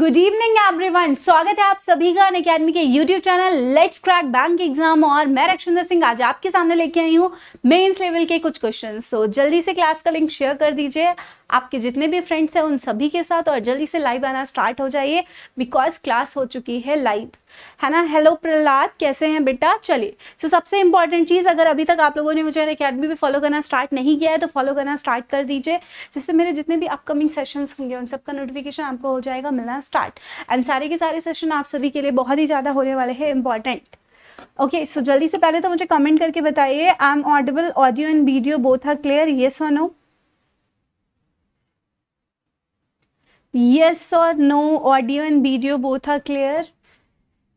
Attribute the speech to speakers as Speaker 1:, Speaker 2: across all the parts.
Speaker 1: Good evening everyone स्वागत है आप सभी का अन अकेडमी के YouTube channel let's crack bank exam और मैं रक्षिंदर सिंह आज आपके सामने लेके आई हूँ मेंस लेवल के कुछ क्वेश्चन सो so, जल्दी से क्लास का लिंक शेयर कर दीजिए आपके जितने भी फ्रेंड्स हैं उन सभी के साथ और जल्दी से लाइव आना स्टार्ट हो जाइए बिकॉज क्लास हो चुकी है लाइव है ना हेलो प्रहलाद कैसे हैं बेटा चलिए सो so, सबसे इंपॉर्टेंट चीज़ अगर अभी तक आप लोगों ने मुझे अकेडमी पे फॉलो करना स्टार्ट नहीं किया है तो फॉलो करना स्टार्ट कर दीजिए जिससे मेरे जितने भी अपकमिंग सेशंस होंगे उन सबका नोटिफिकेशन आपको हो जाएगा मिलना स्टार्ट एंड सारे के सारे सेशन आप सभी के लिए बहुत ही ज़्यादा होने वाले हैं इंपॉर्टेंट ओके सो जल्दी से पहले तो मुझे कमेंट करके बताइए I am audible audio and video both are clear yes और नो यस और no audio and video both are clear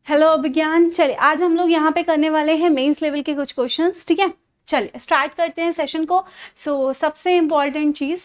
Speaker 1: hello Abhigyan चलिए आज हम लोग यहाँ पे करने वाले हैं मेंस लेवल के कुछ क्वेश्चंस ठीक है चलिए स्टार्ट करते हैं सेशन को सो so, सबसे इम्पॉर्टेंट चीज़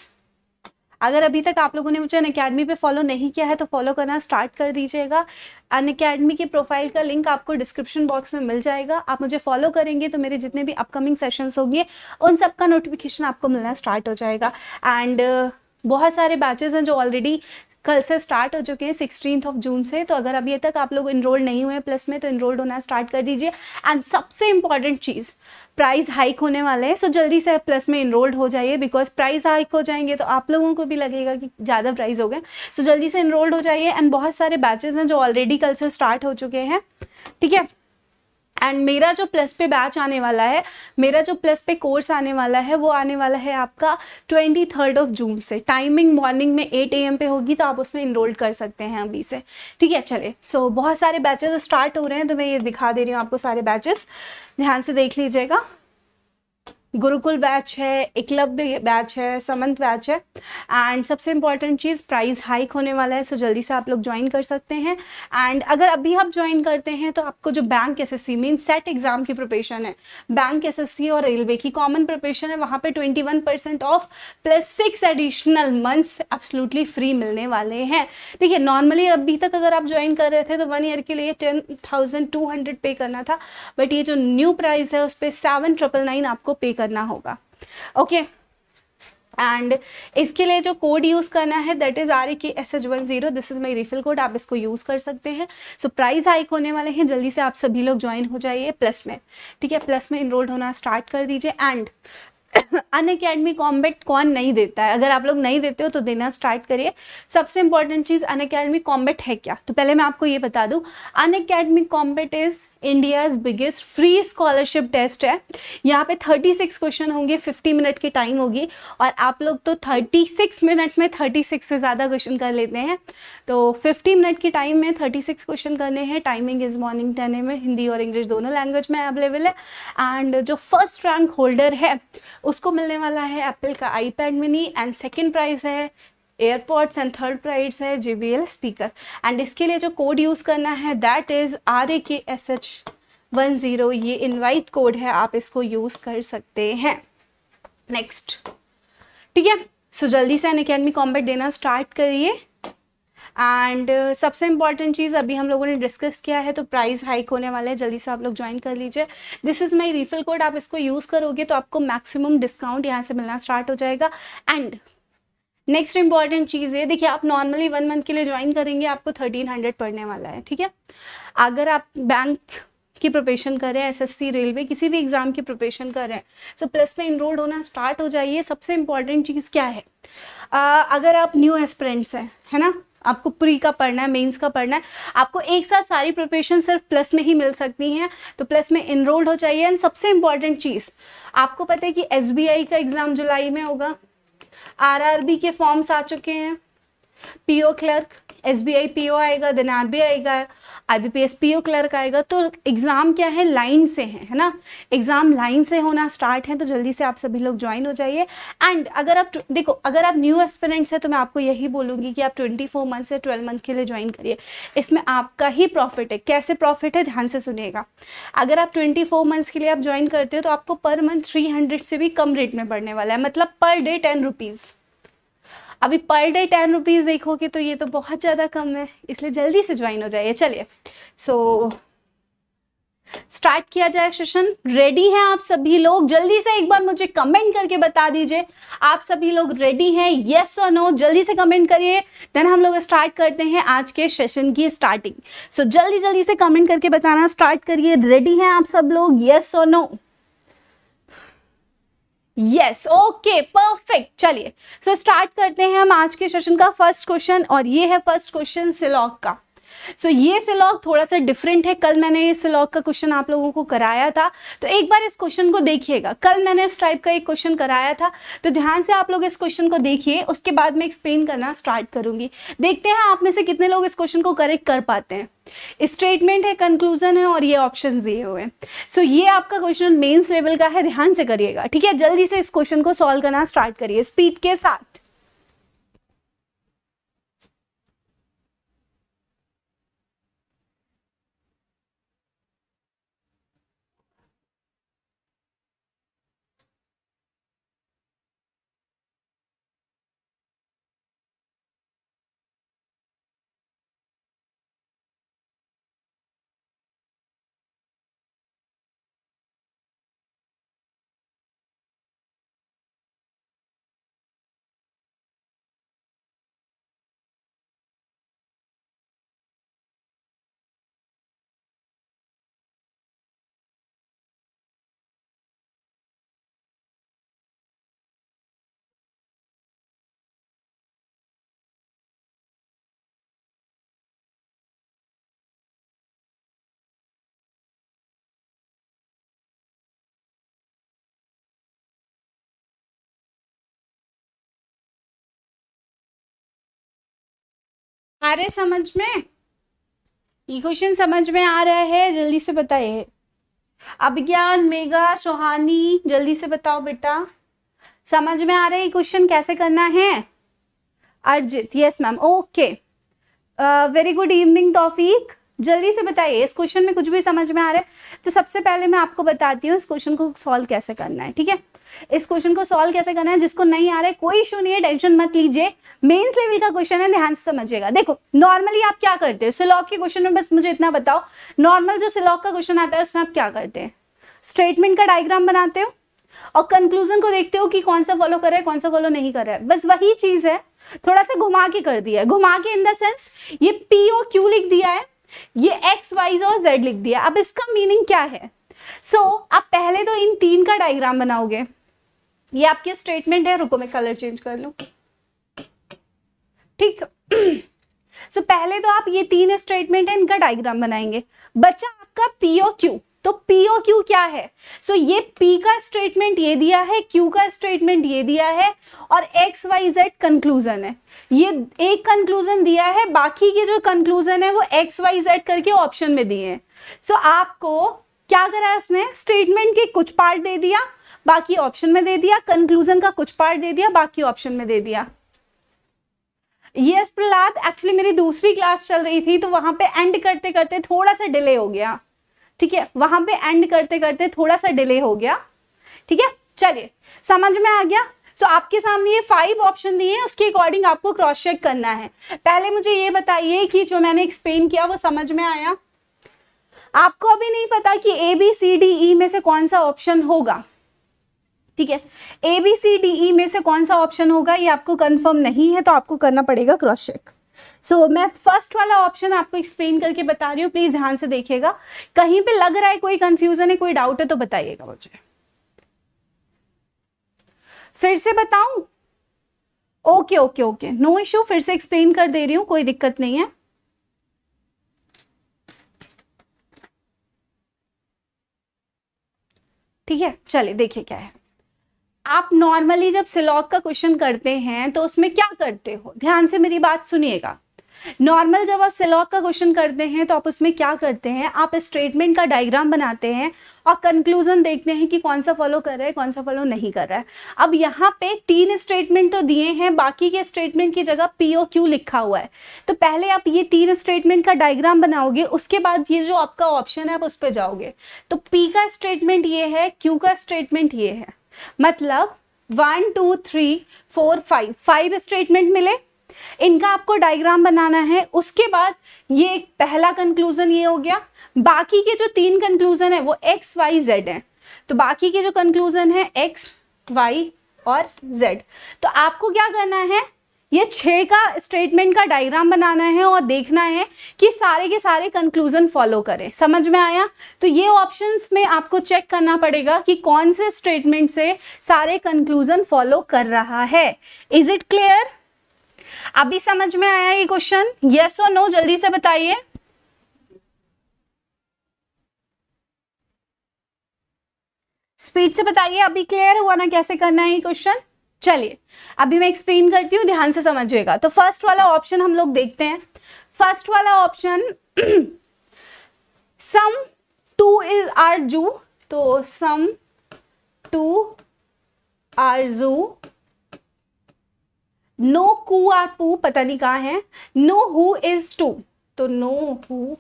Speaker 1: अगर अभी तक आप लोगों ने मुझे अन अकेडमी पर फॉलो नहीं किया है तो फॉलो करना स्टार्ट कर दीजिएगा अन अकेडमी की प्रोफाइल का लिंक आपको डिस्क्रिप्शन बॉक्स में मिल जाएगा आप मुझे फॉलो करेंगे तो मेरे जितने भी अपकमिंग सेशंस होंगे उन सबका नोटिफिकेशन आपको मिलना स्टार्ट हो जाएगा एंड uh, बहुत सारे बैचेज़ हैं जो ऑलरेडी कल से स्टार्ट हो चुके हैं सिक्सटीन ऑफ जून से तो अगर अभी तक आप लोग इनरोल्ड नहीं हुए प्लस में तो इनरोल्ड होना स्टार्ट कर दीजिए एंड सबसे इंपॉर्टेंट चीज़ प्राइस हाइक होने वाले हैं सो so, जल्दी से प्लस में इनरोल्ड हो जाइए बिकॉज प्राइस हाइक हो जाएंगे तो आप लोगों को भी लगेगा कि ज़्यादा प्राइस हो गए सो so, जल्दी से इनरोल्ड हो जाइए एंड बहुत सारे बैचेज़ हैं जो ऑलरेडी कल से स्टार्ट हो चुके हैं ठीक है एंड मेरा जो प्लस पे बैच आने वाला है मेरा जो प्लस पे कोर्स आने वाला है वो आने वाला है आपका ट्वेंटी थर्ड ऑफ जून से टाइमिंग मॉर्निंग में एट ए एम पे होगी तो आप उसमें इनरोल कर सकते हैं अभी से ठीक है चले सो so, बहुत सारे बैचेस स्टार्ट हो रहे हैं तो मैं ये दिखा दे रही हूँ आपको सारे बैचेस ध्यान से देख लीजिएगा गुरुकुल बैच है एकलव्य बैच है समंत बैच है एंड सबसे इंपॉर्टेंट चीज़ प्राइस हाइक होने वाला है सो जल्दी से आप लोग ज्वाइन कर सकते हैं एंड अगर अभी आप ज्वाइन करते हैं तो आपको जो bank S S C mean set exam की प्रिपरेशन है बैंक एस एस सी और रेलवे की कॉमन प्रिपरेशन है वहाँ पे twenty one percent off plus six additional months absolutely free मिलने वाले हैं देखिए नॉर्मली अभी तक अगर आप ज्वाइन कर रहे थे तो वन ईयर के लिए टेन थाउजेंड टू हंड्रेड पे करना था बट ये जो न्यू प्राइस है उस पर सेवन ट्रिपल नाइन आपको पे करना होगा ओके okay. एंड इसके लिए जो कोड यूज़ करना है that is R A K S H one zero this is my refill code आप इसको यूज़ कर सकते हैं सो प्राइज हाइक होने वाले हैं जल्दी से आप सभी लोग ज्वाइन हो जाइए प्लस में ठीक है प्लस में इनरोल्ड होना स्टार्ट कर दीजिए एंड अन अकेडमी कॉम्बैट कौन नहीं देता है अगर आप लोग नहीं देते हो तो देना स्टार्ट करिए सबसे इंपॉर्टेंट चीज़ अन अकेडमी कॉम्बैट है क्या तो पहले मैं आपको ये बता दूँ Unacademy combat is India's biggest free scholarship test है यहाँ पे 36 क्वेश्चन होंगे 50 मिनट की टाइम होगी और आप लोग तो 36 मिनट में 36 से ज़्यादा क्वेश्चन कर लेते हैं तो 50 मिनट की टाइम में 36 क्वेश्चन करने हैं टाइमिंग इज़ मॉर्निंग टेन में हिंदी और इंग्लिश दोनों लैंग्वेज में अवेलेबल है एंड जो फर्स्ट रैंक होल्डर है उसको मिलने वाला है एप्पल का iPad mini and second prize है एयरपोर्ट्स एंड थर्ड प्राइज है J B L speaker and इसके लिए जो कोड यूज़ करना है that is R A K S H one zero ये इनवाइट कोड है आप इसको यूज़ कर सकते हैं नेक्स्ट ठीक है सो जल्दी से एन अकेडमी कॉम्बेट देना स्टार्ट करिए एंड uh, सबसे इंपॉर्टेंट चीज़ अभी हम लोगों ने डिस्कस किया है तो प्राइस हाइक होने वाला है जल्दी से आप लोग ज्वाइन कर लीजिए this is my refill code आप इसको यूज़ करोगे तो आपको मैक्सिमम डिस्काउंट यहाँ से मिलना स्टार्ट हो जाएगा एंड नेक्स्ट इंपॉर्टेंट चीज़ है देखिए आप नॉर्मली वन मंथ के लिए ज्वाइन करेंगे आपको थर्टीन हंड्रेड पढ़ने वाला है ठीक है अगर आप बैंक की प्रिपरेशन करें एसएससी रेलवे किसी भी एग्ज़ाम की रहे करें सो so, प्लस में इनरोल्ड होना स्टार्ट हो जाइए सबसे इम्पॉर्टेंट चीज़ क्या है uh, अगर आप न्यू एस्परेंट्स हैं है ना आपको प्री का पढ़ना है मेंस का पढ़ना है आपको एक साथ सारी प्रिपरेशन सिर्फ प्लस में ही मिल सकती हैं तो प्लस में इनरोल्ड हो जाइए एंड सबसे इंपॉर्टेंट चीज़ आपको पता है कि एस का एग्ज़ाम जुलाई में होगा आर के फॉर्म्स आ चुके हैं PO clerk S B I P O आएगा देन आर बी आएगा I B P S P O clerk आएगा तो एग्ज़ाम क्या है लाइन से है है ना एग्ज़ाम लाइन से होना स्टार्ट है तो जल्दी से आप सभी लोग ज्वाइन हो जाइए एंड अगर आप देखो अगर आप न्यू एस्पिरेंट्स हैं तो मैं आपको यही बोलूँगी कि आप ट्वेंटी फोर मंथ से ट्वेल्व मंथ के लिए ज्वाइन करिए इसमें आपका ही प्रॉफिट है कैसे प्रॉफिट है ध्यान से सुनिएगा अगर आप ट्वेंटी फोर मंथ्स के लिए आप ज्वाइन करते हो तो आपको पर मंथ थ्री हंड्रेड से भी कम रेट में बढ़ने वाला है मतलब पर डे टेन रुपीज़ अभी पर डे टेन रुपीज़ देखोगे तो ये तो बहुत ज़्यादा कम है इसलिए जल्दी से ज्वाइन हो जाइए चलिए सो so, स्टार्ट किया जाए सेशन रेडी हैं आप सभी लोग जल्दी से एक बार मुझे कमेंट करके बता दीजिए आप सभी लोग रेडी हैं यस और नो जल्दी से कमेंट करिए देन हम लोग स्टार्ट करते हैं आज के सेशन की स्टार्टिंग सो so, जल्दी जल्दी से कमेंट करके बताना स्टार्ट करिए रेडी हैं आप सब लोग यस और नो यस ओके परफेक्ट चलिए सो स्टार्ट करते हैं हम आज के सेशन का फर्स्ट क्वेश्चन और ये है फर्स्ट क्वेश्चन सिलॉक का सो so, ये सिलॉग थोड़ा सा डिफरेंट है कल मैंने ये सिलॉग का क्वेश्चन आप लोगों को कराया था तो एक बार इस क्वेश्चन को देखिएगा कल मैंने इस टाइप का एक क्वेश्चन कराया था तो ध्यान से आप लोग इस क्वेश्चन को देखिए उसके बाद मैं एक्सप्लेन करना स्टार्ट करूंगी देखते हैं आप में से कितने लोग इस क्वेश्चन को करेक्ट कर पाते हैं स्टेटमेंट है कंक्लूजन है और ये ऑप्शन दिए हुए हैं सो ये आपका क्वेश्चन मेन्स लेवल का है ध्यान से करिएगा ठीक है जल्दी से इस क्वेश्चन को सॉल्व करना स्टार्ट करिए स्पीड के साथ आ रहे समझ में ये क्वेश्चन समझ में आ रहा है जल्दी से बताइए अभिज्ञान मेघा सोहानी जल्दी से बताओ बेटा समझ में आ रहा है क्वेश्चन कैसे करना है Arjit yes ma'am okay very good evening Taufiq जल्दी से बताइए इस क्वेश्चन में कुछ भी समझ में आ रहा है तो सबसे पहले मैं आपको बताती हूँ इस क्वेश्चन को सॉल्व कैसे करना है ठीक है इस क्वेश्चन को सॉल्व कैसे करना है जिसको नहीं आ रहा है कोई इशू नहीं है टेंशन मत लीजिए मेंस लेवल का क्वेश्चन है ध्यान से समझिएगा देखो नॉर्मली आप क्या करते हो सिलॉक के क्वेश्चन में बस मुझे इतना बताओ नॉर्मल जो सिलॉक का क्वेश्चन आता है उसमें आप क्या करते हैं स्टेटमेंट का डायग्राम बनाते हो और कंक्लूजन को देखते हो कि कौन सा फॉलो कर रहा है कौन सा फॉलो नहीं कर रहा है बस वही चीज है थोड़ा सा घुमा के कर दिया है घुमा के इन द सेंस ये पी ओ क्यू लिख दिया है ये एक्स वाइज और जेड लिख दिया अब इसका मीनिंग क्या है सो so, आप पहले तो इन तीन का डायग्राम बनाओगे ये आपके स्टेटमेंट है रुको मैं कलर चेंज कर लू ठीक सो so, पहले तो आप ये तीन स्टेटमेंट है इनका डायग्राम बनाएंगे बच्चा आपका पीओ क्यू तो पीओ क्यू क्या है सो so, ये पी का स्टेटमेंट ये दिया है क्यू का स्टेटमेंट ये दिया है और एक्स वाई जेड कंक्लूजन है ये एक कंक्लूजन दिया है बाकी के जो कंक्लूजन है वो एक्स वाई जेड करके ऑप्शन में दिए हैं सो so, आपको क्या करा है उसने स्टेटमेंट के कुछ पार्ट दे दिया बाकी ऑप्शन में दे दिया कंक्लूजन का कुछ पार्ट दे दिया बाकी ऑप्शन में दे दिया ये प्रहलाद एक्चुअली मेरी दूसरी क्लास चल रही थी तो वहां पे एंड करते करते थोड़ा सा डिले हो गया ठीक है वहां पे एंड करते करते थोड़ा सा डिले हो गया ठीक है चलिए समझ में आ गया सो so, आपके सामने ये फाइव ऑप्शन दिए हैं उसके अकॉर्डिंग आपको क्रॉस चेक करना है पहले मुझे ये बताइए कि जो मैंने एक्सप्लेन किया वो समझ में आया आपको अभी नहीं पता कि ए बी सी डी ई में से कौन सा ऑप्शन होगा ठीक है ए बी सी डी ई में से कौन सा ऑप्शन होगा ये आपको कंफर्म नहीं है तो आपको करना पड़ेगा क्रॉस चेक सो so, मैं फर्स्ट वाला ऑप्शन आपको एक्सप्लेन करके बता रही हूँ प्लीज़ ध्यान से देखिएगा कहीं पे लग रहा है कोई कंफ्यूजन है कोई डाउट है तो बताइएगा मुझे फिर से बताऊं okay okay okay no issue फिर से एक्सप्लेन कर दे रही हूँ कोई दिक्कत नहीं है ठीक है चलिए देखिए क्या है आप नॉर्मली जब सिलॉक का क्वेश्चन करते हैं तो उसमें क्या करते हो ध्यान से मेरी बात सुनिएगा नॉर्मल जब आप सिलॉक का क्वेश्चन करते हैं तो आप उसमें क्या करते हैं आप स्टेटमेंट का डायग्राम बनाते हैं और कंक्लूजन देखते हैं कि कौन सा फॉलो कर रहा है कौन सा फॉलो नहीं कर रहा है अब यहाँ पे तीन स्टेटमेंट तो दिए हैं बाकी के स्टेटमेंट की जगह पी ओ क्यू लिखा हुआ है तो पहले आप ये तीन स्टेटमेंट का डायग्राम बनाओगे उसके बाद ये जो आपका ऑप्शन है आप उस पर जाओगे तो पी का स्टेटमेंट ये है क्यू का स्टेटमेंट ये है मतलब one two three four five five statement मिले इनका आपको डायग्राम बनाना है उसके बाद ये पहला कंक्लूजन ये हो गया बाकी के जो तीन कंक्लूजन है वो एक्स वाई जेड है तो बाकी के जो कंक्लूजन है एक्स वाई और जेड तो आपको क्या करना है ये छः का स्टेटमेंट का डायग्राम बनाना है और देखना है कि सारे के सारे कंक्लूजन फॉलो करें समझ में आया तो ये ऑप्शंस में आपको चेक करना पड़ेगा कि कौन से स्टेटमेंट से सारे कंक्लूजन फॉलो कर रहा है इज इट क्लियर अभी समझ में आया ये क्वेश्चन यस और नो जल्दी से बताइए स्पीड से बताइए अभी क्लियर हुआ ना कैसे करना है ये क्वेश्चन चलिए अभी मैं एक्सप्लेन करती हूँ ध्यान से समझिएगा तो फर्स्ट वाला ऑप्शन हम लोग देखते हैं फर्स्ट वाला option some two is are zoo तो some two are zoo no coo are poo पता नहीं कहाँ है नो हु इज टू तो no who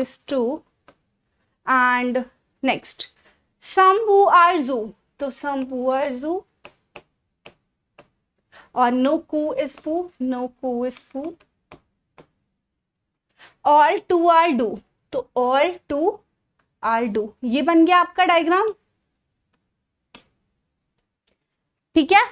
Speaker 1: is two and next some who are zoo तो सम हु आर जू और no coo is poo no coo is poo और to are do तो और टू आर डू ये बन गया आपका डायग्राम ठीक है यस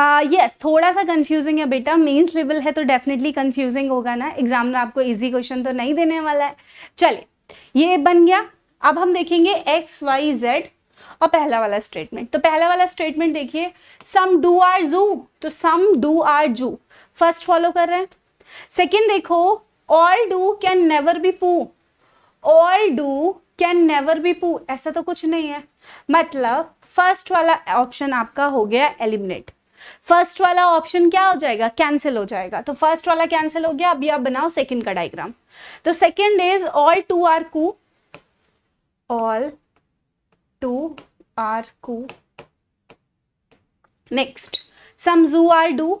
Speaker 1: uh, yes, थोड़ा सा कंफ्यूजिंग है बेटा मेंस लेवल है तो डेफिनेटली कंफ्यूजिंग होगा ना एग्जाम में आपको इजी क्वेश्चन तो नहीं देने वाला है चलिए ये बन गया अब हम देखेंगे एक्स वाई जेड और पहला वाला स्टेटमेंट तो पहला वाला स्टेटमेंट देखिए सम डू आर जू तो some do are zoo first follow कर रहे हैं सेकेंड देखो all do can never be poo all do can never be poo ऐसा तो कुछ नहीं है मतलब फर्स्ट वाला ऑप्शन आपका हो गया एलिमिनेट फर्स्ट वाला ऑप्शन क्या हो जाएगा कैंसिल हो जाएगा तो फर्स्ट वाला कैंसिल हो गया अभी आप बनाओ सेकंड का डायग्राम तो second is all two are coo all two are coo next some zoo are do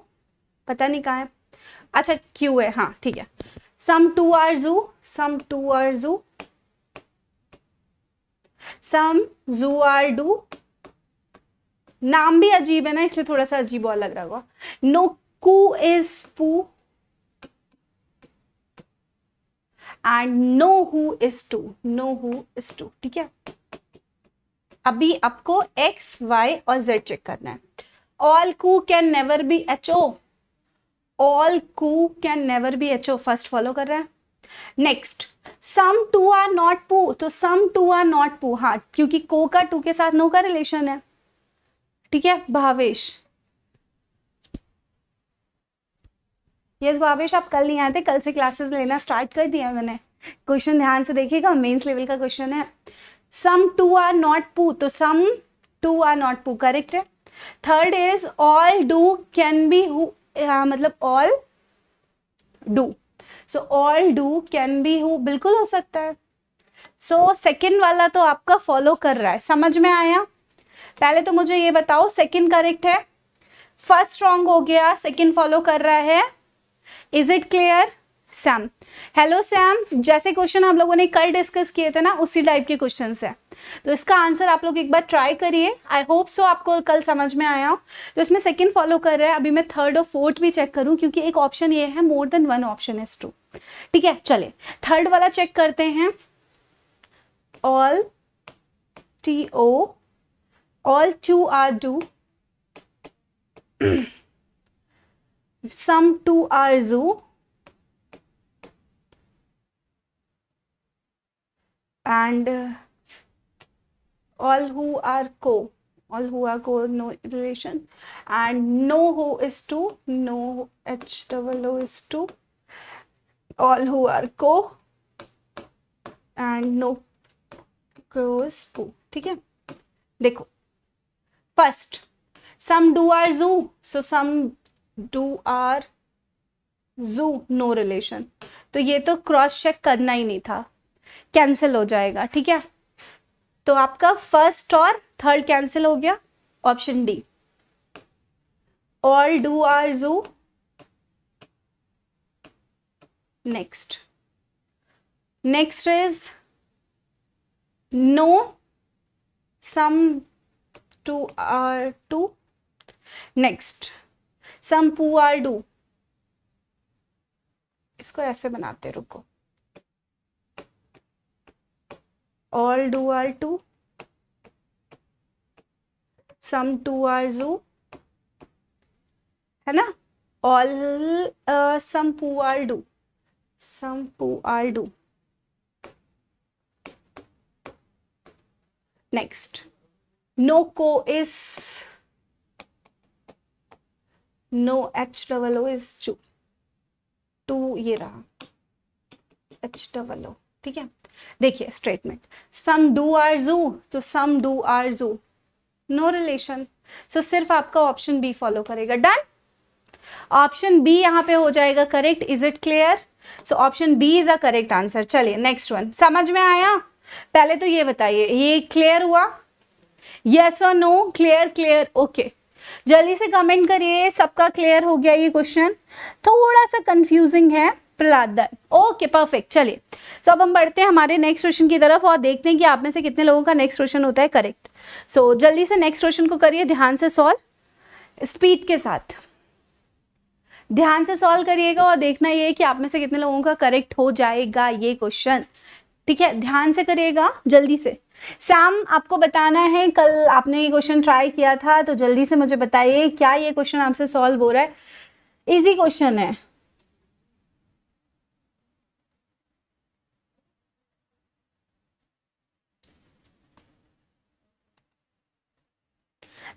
Speaker 1: पता नहीं कहा है अच्छा क्यू है हाँ ठीक है सम टू आर जू सम टू आर जू सम जू आर डू नाम भी अजीब है ना इसलिए थोड़ा सा अजीब और लग रहा होगा no coo is poo and no who is two no who is to ठीक है अभी आपको एक्स वाई और जेड चेक करना है all coo can never be H O all coo can never be H O first follow कर रहे हैं next some two are not poo तो सम टू आर नॉट पू हाँ क्योंकि को का टू के साथ नो का रिलेशन है ठीक है भावेश यस भावेश आप कल नहीं आते कल से क्लासेस लेना स्टार्ट कर दिया मैंने क्वेश्चन ध्यान से देखिएगा मेंस लेवल का क्वेश्चन है सम टू आर नॉट पू तो some two are not poo correct है third is all do can be who मतलब all do so all do can be who बिल्कुल हो सकता है सो so, सेकेंड वाला तो आपका फॉलो कर रहा है समझ में आया पहले तो मुझे ये बताओ सेकेंड करेक्ट है फर्स्ट रॉन्ग हो गया सेकेंड फॉलो कर रहा है is it clear Sam hello Sam जैसे क्वेश्चन हम लोगों ने कल डिस्कस किए थे ना उसी टाइप के क्वेश्चन है तो इसका आंसर आप लोग एक बार ट्राई करिए आई होप सो आपको कल समझ में आया हो तो इसमें सेकंड फॉलो कर रहे हैं अभी मैं थर्ड और फोर्थ भी चेक करूं क्योंकि एक ऑप्शन ये है more than one option is to ठीक है चले थर्ड वाला चेक करते हैं all T O all two are do some two are zoo and uh, all who are co all who are co no relation and no who is to no h double o is to all who are co and no crows poo ठीक है देखो first some do are zoo so some do are zoo no relation तो ये तो cross check करना ही नहीं था cancel हो जाएगा ठीक है तो आपका फर्स्ट और थर्ड कैंसिल हो गया option D all do are zoo next next is no some two are two next some poo are do इसको ऐसे बनाते रुको all do are 2 some 2 are 2 है ना all uh, some poo are do some poo are do next no co is no h double o is two two ये रहा h double o ठीक है देखिए statement some do are zoo तो some do are zoo no relation so सिर्फ आपका option B follow करेगा done option B यहां पे हो जाएगा correct is it clear so option B is a correct answer चलिए नेक्स्ट वन समझ में आया पहले तो ये बताइए ये क्लियर हुआ यस और नो क्लियर क्लियर ओके जल्दी से कमेंट करिए सबका क्लियर हो गया ये क्वेश्चन थोड़ा सा कंफ्यूजिंग है प्लादर ओके परफेक्ट चलिए सो अब हम बढ़ते हैं हमारे नेक्स्ट क्वेश्चन की तरफ और देखते हैं कि आप में से कितने लोगों का नेक्स्ट क्वेश्चन होता है करेक्ट सो so, जल्दी से नेक्स्ट क्वेश्चन को करिए ध्यान से सॉल्व स्पीड के साथ ध्यान से सॉल्व करिएगा और देखना ये कि आप में से कितने लोगों का करेक्ट हो जाएगा ये क्वेश्चन ठीक है ध्यान से करिएगा जल्दी से सैम आपको बताना है कल आपने ये क्वेश्चन ट्राई किया था तो जल्दी से मुझे बताइए क्या ये क्वेश्चन आपसे सॉल्व हो रहा है इजी क्वेश्चन है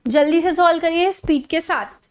Speaker 1: जल्दी से सॉल्व करिए स्पीड के साथ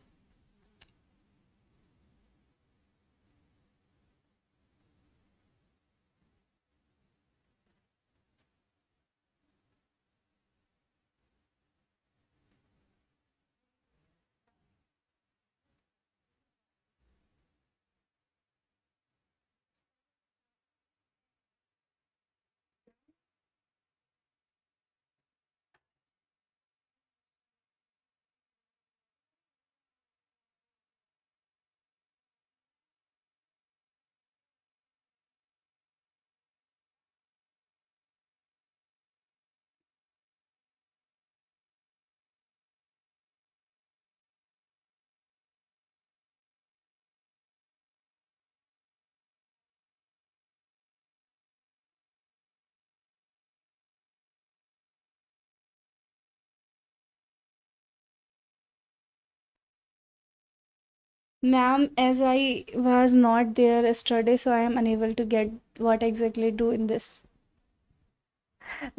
Speaker 1: ma'am as I was not there yesterday so I am unable to get what exactly do in this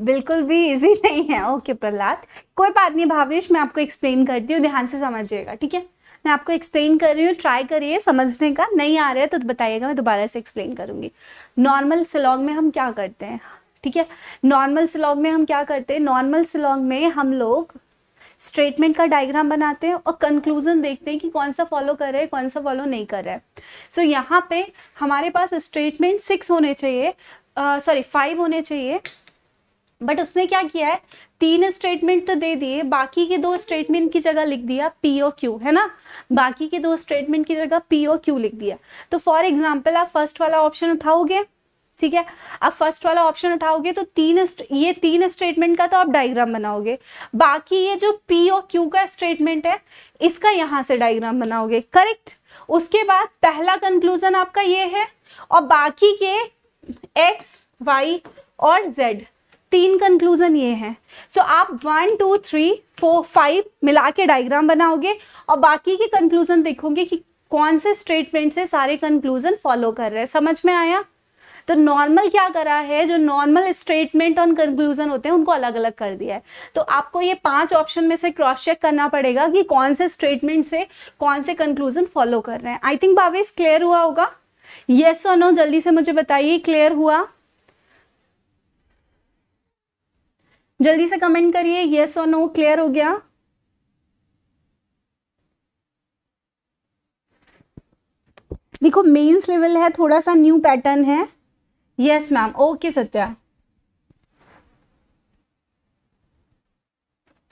Speaker 1: बिल्कुल भी इजी नहीं है ओके okay, प्रहलाद कोई बात नहीं भावेश मैं आपको एक्सप्लेन करती हूँ ध्यान से समझिएगा ठीक है मैं आपको एक्सप्लेन कर रही हूँ ट्राई करिए समझने का नहीं आ रहा है तो बताइएगा मैं दोबारा से एक्सप्लेन करूँगी नॉर्मल सिलोंग में हम क्या करते हैं ठीक है नॉर्मल सिलोंग में हम क्या करते हैं नॉर्मल सिलोंग में हम लोग स्टेटमेंट का डायग्राम बनाते हैं और कंक्लूजन देखते हैं कि कौन सा फॉलो कर रहा है कौन सा फॉलो नहीं कर रहा है सो so, यहाँ पे हमारे पास स्टेटमेंट सिक्स होने चाहिए सॉरी uh, फाइव होने चाहिए बट उसने क्या किया है तीन स्टेटमेंट तो दे दिए बाकी के दो स्टेटमेंट की जगह लिख दिया पी ओ क्यू है ना बाकी के दो स्टेटमेंट की जगह पी ओ क्यू लिख दिया तो फॉर एग्जाम्पल आप फर्स्ट वाला ऑप्शन उठाओगे ठीक है अब फर्स्ट वाला ऑप्शन उठाओगे तो तीन ये तीन स्टेटमेंट का तो आप डायग्राम बनाओगे बाकी ये जो पी और क्यू का स्टेटमेंट है इसका यहाँ से डायग्राम बनाओगे करेक्ट उसके बाद पहला कंक्लूजन आपका ये है और बाकी के एक्स वाई और जेड तीन कंक्लूजन ये हैं सो so, आप one two three four five मिला के डायग्राम बनाओगे और बाकी के कंक्लूजन देखोगे कि कौन से स्टेटमेंट से सारे कंक्लूजन फॉलो कर रहे हैं समझ में आया तो नॉर्मल क्या करा है जो नॉर्मल स्टेटमेंट और कंक्लूजन होते हैं उनको अलग अलग कर दिया है तो आपको ये पांच ऑप्शन में से क्रॉस चेक करना पड़ेगा कि कौन से स्टेटमेंट से कौन से कंक्लूजन फॉलो कर रहे हैं आई थिंक बावेश क्लियर हुआ होगा येस और नो जल्दी से मुझे बताइए क्लियर हुआ जल्दी से कमेंट करिए येस और नो क्लियर हो गया देखो मेंस लेवल है थोड़ा सा न्यू पैटर्न है यस मैम ओके सत्या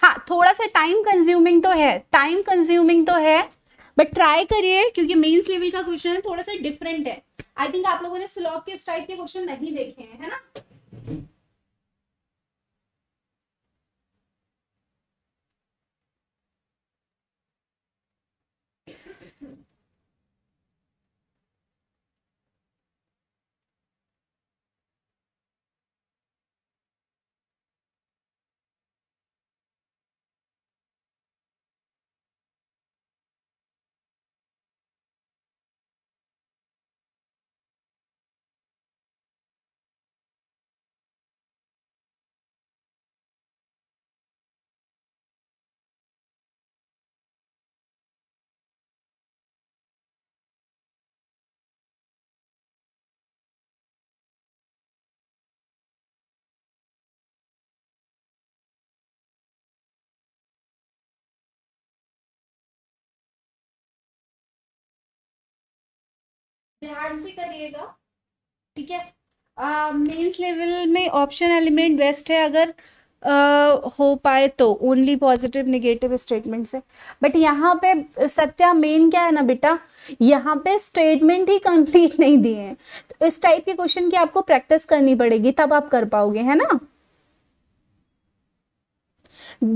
Speaker 1: हाँ थोड़ा सा टाइम कंज्यूमिंग तो है टाइम कंज्यूमिंग तो है बट ट्राई करिए क्योंकि मेंस लेवल का क्वेश्चन है थोड़ा सा डिफरेंट है आई थिंक आप लोगों ने स्लॉक के इस टाइप के क्वेश्चन नहीं देखे हैं है ना ध्यान से करिएगा ठीक है मेंस लेवल में ऑप्शन एलिमेंट बेस्ट है अगर Uh, हो पाए तो ओनली पॉजिटिव निगेटिव स्टेटमेंट से बट यहाँ पे सत्या मेन क्या है ना बेटा यहाँ पे स्टेटमेंट ही कंप्लीट नहीं दिए हैं तो इस टाइप के क्वेश्चन की आपको प्रैक्टिस करनी पड़ेगी तब आप कर पाओगे है ना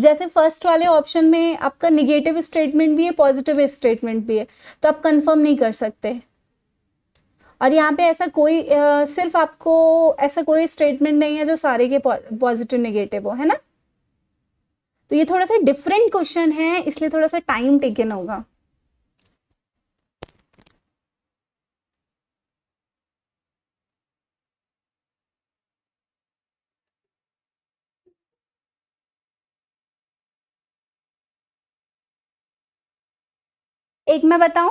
Speaker 1: जैसे फर्स्ट वाले ऑप्शन में आपका निगेटिव स्टेटमेंट भी है पॉजिटिव स्टेटमेंट भी है तो आप कंफर्म नहीं कर सकते और यहाँ पे ऐसा कोई आ, सिर्फ आपको ऐसा कोई स्टेटमेंट नहीं है जो सारे के पॉजिटिव नेगेटिव हो है ना तो ये थोड़ा सा डिफरेंट क्वेश्चन है इसलिए थोड़ा सा टाइम टेकन होगा एक मैं बताऊं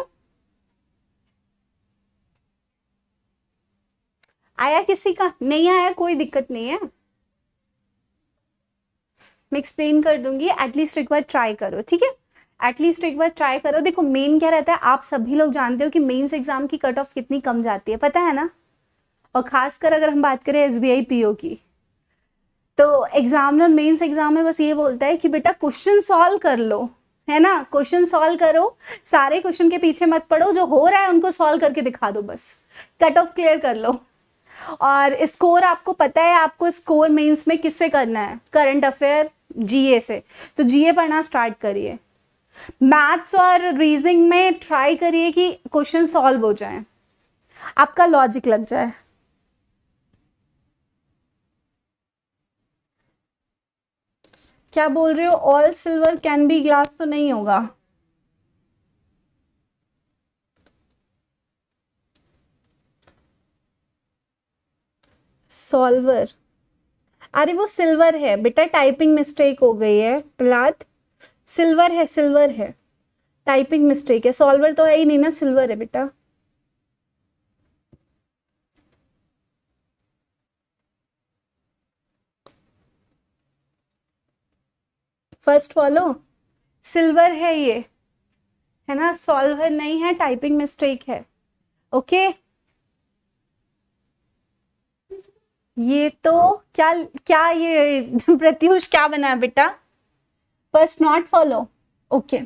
Speaker 1: आया किसी का नहीं आया कोई दिक्कत नहीं है मैं एक्सप्लेन कर दूंगी एटलीस्ट एक बार ट्राई करो ठीक है एटलीस्ट एक बार ट्राई करो देखो मेन क्या रहता है आप सभी लोग जानते हो कि मेन्स एग्जाम की कट ऑफ कितनी कम जाती है पता है ना और खासकर अगर हम बात करें S B I P O की तो एग्जामिनर मेन्स एग्जाम में बस ये बोलता है कि बेटा क्वेश्चन सॉल्व कर लो है ना क्वेश्चन सॉल्व करो सारे क्वेश्चन के पीछे मत पढ़ो जो हो रहा है उनको सॉल्व करके दिखा दो बस कट ऑफ क्लियर कर लो और स्कोर आपको पता है आपको स्कोर मेंस में किससे करना है करंट अफेयर जीए से तो जीए पढ़ना स्टार्ट करिए मैथ्स और रीजनिंग में ट्राई करिए कि क्वेश्चन सॉल्व हो जाए आपका लॉजिक लग जाए क्या बोल रहे हो all silver can be glass तो नहीं होगा सॉल्वर अरे वो सिल्वर है बेटा टाइपिंग मिस्टेक हो गई है प्रहलाद सिल्वर है सिल्वर है टाइपिंग मिस्टेक है सॉल्वर तो है ही नहीं ना सिल्वर है बेटा फर्स्ट फॉलो सिल्वर है ये है ना सॉल्वर नहीं है टाइपिंग मिस्टेक है ओके okay? ये तो क्या क्या ये प्रत्युष क्या बना है बेटा फर्स्ट नॉट फॉलो ओके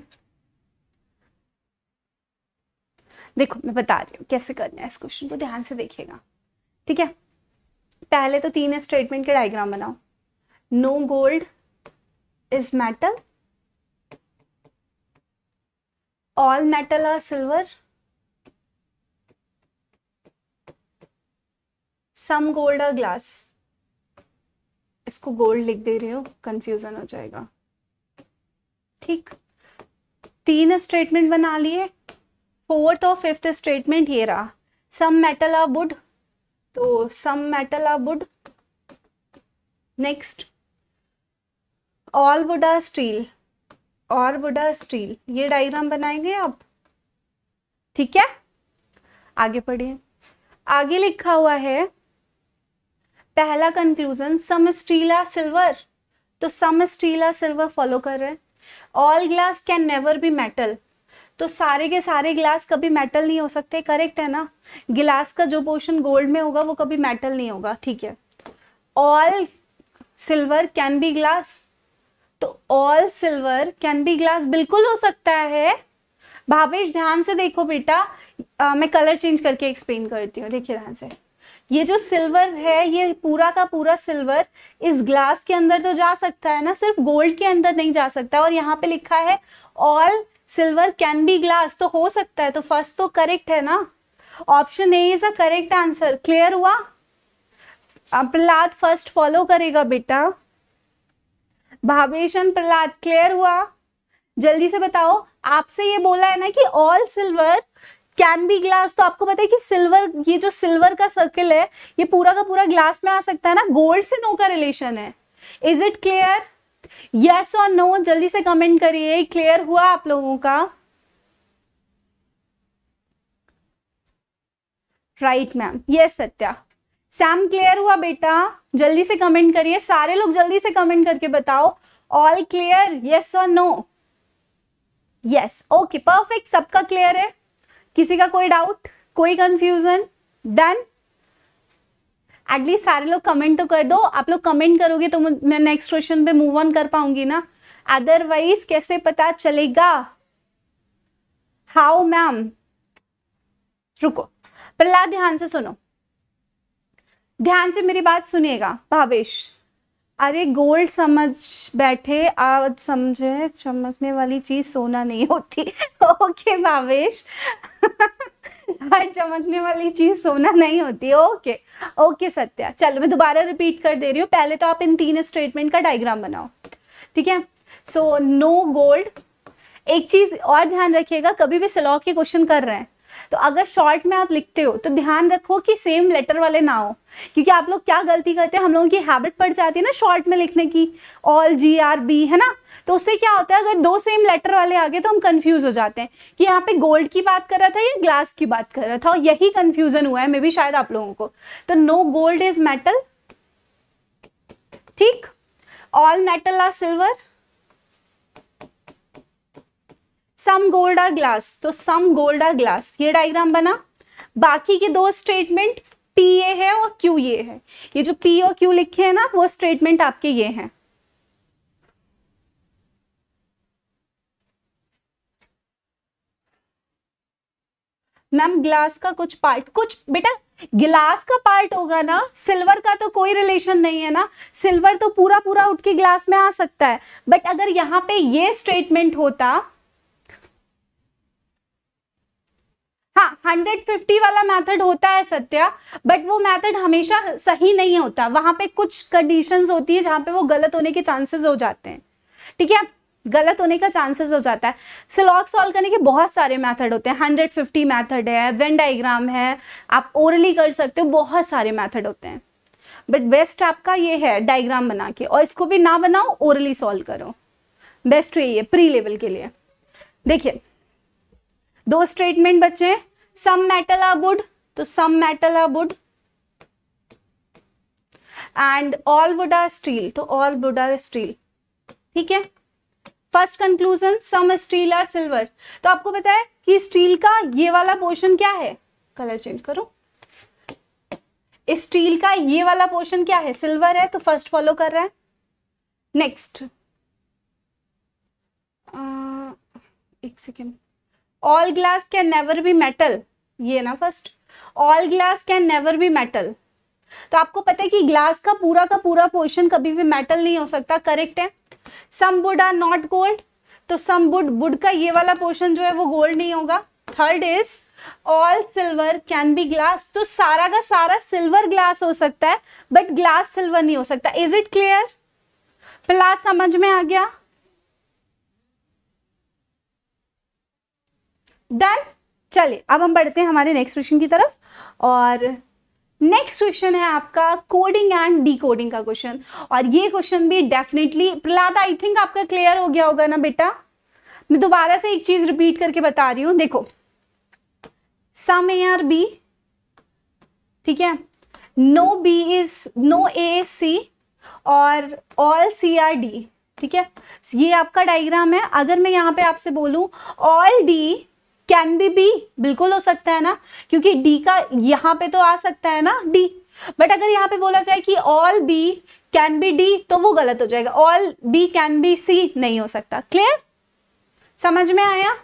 Speaker 1: देखो मैं बता रही हूँ कैसे करना है इस क्वेश्चन को ध्यान से देखिएगा ठीक है पहले तो तीन स्टेटमेंट के डायग्राम बनाओ no gold is metal all metal are silver some gold are glass इसको गोल्ड लिख दे रही हो कंफ्यूजन हो जाएगा ठीक तीन स्टेटमेंट बना लिए फोर्थ और फिफ्थ स्टेटमेंट ये रहा सम मेटल आ वुड तो some metal are wood next all wood are steel और वुड आ स्टील ये डायग्राम बनाएंगे आप ठीक है आगे पढ़िए आगे लिखा हुआ है पहला कंक्लूजन सम स्टीला सिल्वर तो सम स्टीला सिल्वर फॉलो कर रहे हैं all glass can never be metal तो सारे के सारे ग्लास कभी मेटल नहीं हो सकते करेक्ट है ना गिलास का जो पोर्शन गोल्ड में होगा वो कभी मेटल नहीं होगा ठीक है all silver can be glass तो all silver can be glass बिल्कुल हो सकता है भावेश ध्यान से देखो बेटा मैं कलर चेंज करके एक्सप्लेन करती हूँ देखिए ध्यान से ये जो सिल्वर है ये पूरा का पूरा सिल्वर इस ग्लास के अंदर तो जा सकता है ना सिर्फ गोल्ड के अंदर नहीं जा सकता और यहाँ पे लिखा है all silver can be glass तो हो सकता है तो फर्स्ट तो करेक्ट है ना option A is a correct answer clear हुआ प्रहलाद फर्स्ट फॉलो करेगा बेटा भावेशन प्रहलाद क्लियर हुआ जल्दी से बताओ आपसे ये बोला है ना कि all silver can be glass तो आपको पता है कि सिल्वर ये जो सिल्वर का सर्किल है ये पूरा का पूरा ग्लास में आ सकता है ना गोल्ड से नो का रिलेशन है इज इट क्लियर यस और नो जल्दी से कमेंट करिए क्लियर हुआ आप लोगों का right ma'am yes Satya Sam clear हुआ बेटा जल्दी से कमेंट करिए सारे लोग जल्दी से कमेंट करके बताओ ऑल क्लियर यस और नो यस ओके परफेक्ट सबका क्लियर है किसी का कोई डाउट कोई कंफ्यूजन डन एटलीस्ट सारे लोग कमेंट तो कर दो आप लोग कमेंट करोगे तो मैं नेक्स्ट क्वेश्चन पे मूव ऑन कर पाऊंगी ना अदरवाइज कैसे पता चलेगा हाउ मैम रुको प्रहलाद ध्यान से सुनो ध्यान से मेरी बात सुनिएगा भावेश अरे गोल्ड समझ बैठे आज समझे चमकने वाली चीज सोना नहीं होती ओके भावेश हर चमकने वाली चीज सोना नहीं होती ओके ओके सत्या चलो मैं दोबारा रिपीट कर दे रही हूँ पहले तो आप इन तीन स्टेटमेंट का डायग्राम बनाओ ठीक है सो नो गोल्ड एक चीज और ध्यान रखिएगा कभी भी सलॉ के क्वेश्चन कर रहे हैं तो अगर शॉर्ट में आप लिखते हो तो ध्यान रखो कि सेम लेटर वाले ना हो क्योंकि आप लोग क्या गलती करते हैं हम लोगों की हैबिट पड़ जाती है ना शॉर्ट में लिखने की ऑल जी आर बी है ना तो उससे क्या होता है अगर दो सेम लेटर वाले आ गए तो हम कन्फ्यूज़ हो जाते हैं कि यहाँ पे गोल्ड की बात कर रहा था या ग्लास की बात कर रहा था और यही कन्फ्यूज़न हुआ है मे भी शायद आप लोगों को तो नो गोल्ड इज मेटल ठीक all metal are silver some gold are glass तो सम गोल्ड आर ग्लास ये डायग्राम बना बाकी के दो स्टेटमेंट पी ए है और क्यू ये है ये जो पी और क्यू लिखे हैं ना वो स्टेटमेंट आपके ये हैं मैम ग्लास का कुछ पार्ट कुछ बेटा ग्लास का पार्ट होगा ना सिल्वर का तो कोई रिलेशन नहीं है ना सिल्वर तो पूरा पूरा उठ के ग्लास में आ सकता है बट अगर यहाँ पे ये स्टेटमेंट होता हाँ हंड्रेड फिफ्टी वाला मेथड होता है सत्या बट वो मेथड हमेशा सही नहीं होता वहां पे कुछ कंडीशंस होती है जहाँ पे वो गलत होने के चांसेस हो जाते हैं ठीक है गलत होने का चांसेस हो जाता है सिलॉक सॉल्व करने के बहुत सारे मेथड होते हैं 150 मैथड है वेन डाइग्राम है आप ओरली कर सकते हो बहुत सारे मेथड होते हैं बट बेस्ट आपका ये है डाइग्राम बना के और इसको भी ना बनाओ ओरली सॉल्व करो बेस्ट तो यही है प्री लेवल के लिए देखिए दो स्टेटमेंट बचे सम मेटल आर वुड तो some metal are wood and all wood are steel तो ऑल वुड आर स्टील ठीक है first conclusion some steel are silver तो आपको पता है कि स्टील का ये वाला पोर्शन क्या है कलर चेंज करो स्टील का ये वाला पोर्शन क्या है सिल्वर है तो फर्स्ट फॉलो कर रहा है नेक्स्ट uh, एक second all glass can never be metal ये ना first all glass can never be metal तो आपको पता है कि ग्लास का पूरा का पूरा पोर्शन कभी भी मेटल नहीं हो सकता करेक्ट है some wood are not gold तो सम वुड वुड का ये वाला पोर्शन जो है वो गोल्ड नहीं होगा third is all silver can be glass तो सारा का सारा सिल्वर ग्लास हो सकता है बट ग्लास सिल्वर नहीं हो सकता इज इट क्लियर प्लास समझ में आ गया डन चलिए अब हम बढ़ते हैं हमारे नेक्स्ट क्वेश्चन की तरफ और नेक्स्ट क्वेश्चन है आपका कोडिंग एंड डीकोडिंग का क्वेश्चन और ये क्वेश्चन भी डेफिनेटली प्रहलाद आई थिंक आपका क्लियर हो गया होगा ना बेटा मैं दोबारा से एक चीज रिपीट करके बता रही हूं देखो सम ए आर बी ठीक है no B is no A C और ऑल सी आर डी ठीक है ये आपका डायग्राम है अगर मैं यहां पे आपसे बोलू all D can be B बिल्कुल हो सकता है ना क्योंकि डी का यहाँ पे तो आ सकता है ना डी बट अगर यहाँ पे बोला जाए कि all B can be D तो वो गलत हो जाएगा all B can be C नहीं हो सकता क्लियर समझ में आया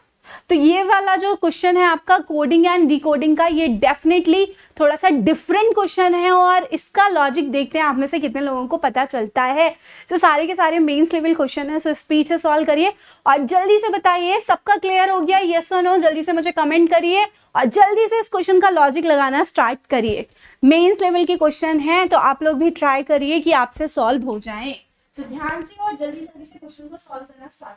Speaker 1: तो ये वाला जो क्वेश्चन है आपका कोडिंग एंड डिकोडिंग का ये डेफिनेटली थोड़ा सा डिफरेंट क्वेश्चन है और इसका लॉजिक देखते हैं आप में से कितने लोगों को पता चलता है तो सारे के सारे मेंस लेवल क्वेश्चन है सो स्पीच से सॉल्व करिए और जल्दी से बताइए सबका क्लियर हो गया येस और नो जल्दी से मुझे कमेंट करिए और जल्दी से इस क्वेश्चन का लॉजिक लगाना स्टार्ट करिए मेन्स लेवल के क्वेश्चन हैं तो आप लोग भी ट्राई करिए कि आपसे सॉल्व हो जाए तो ध्यान से और जल्दी जल्दी से क्वेश्चन को सॉल्व करना स्टार्ट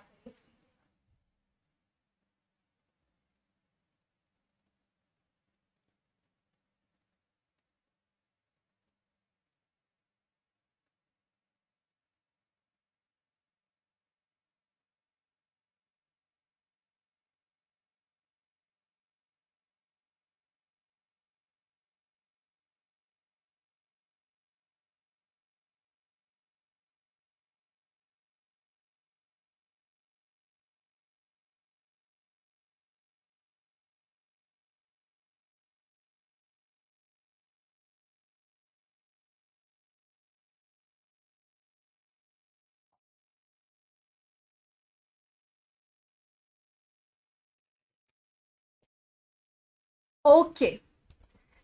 Speaker 1: ओके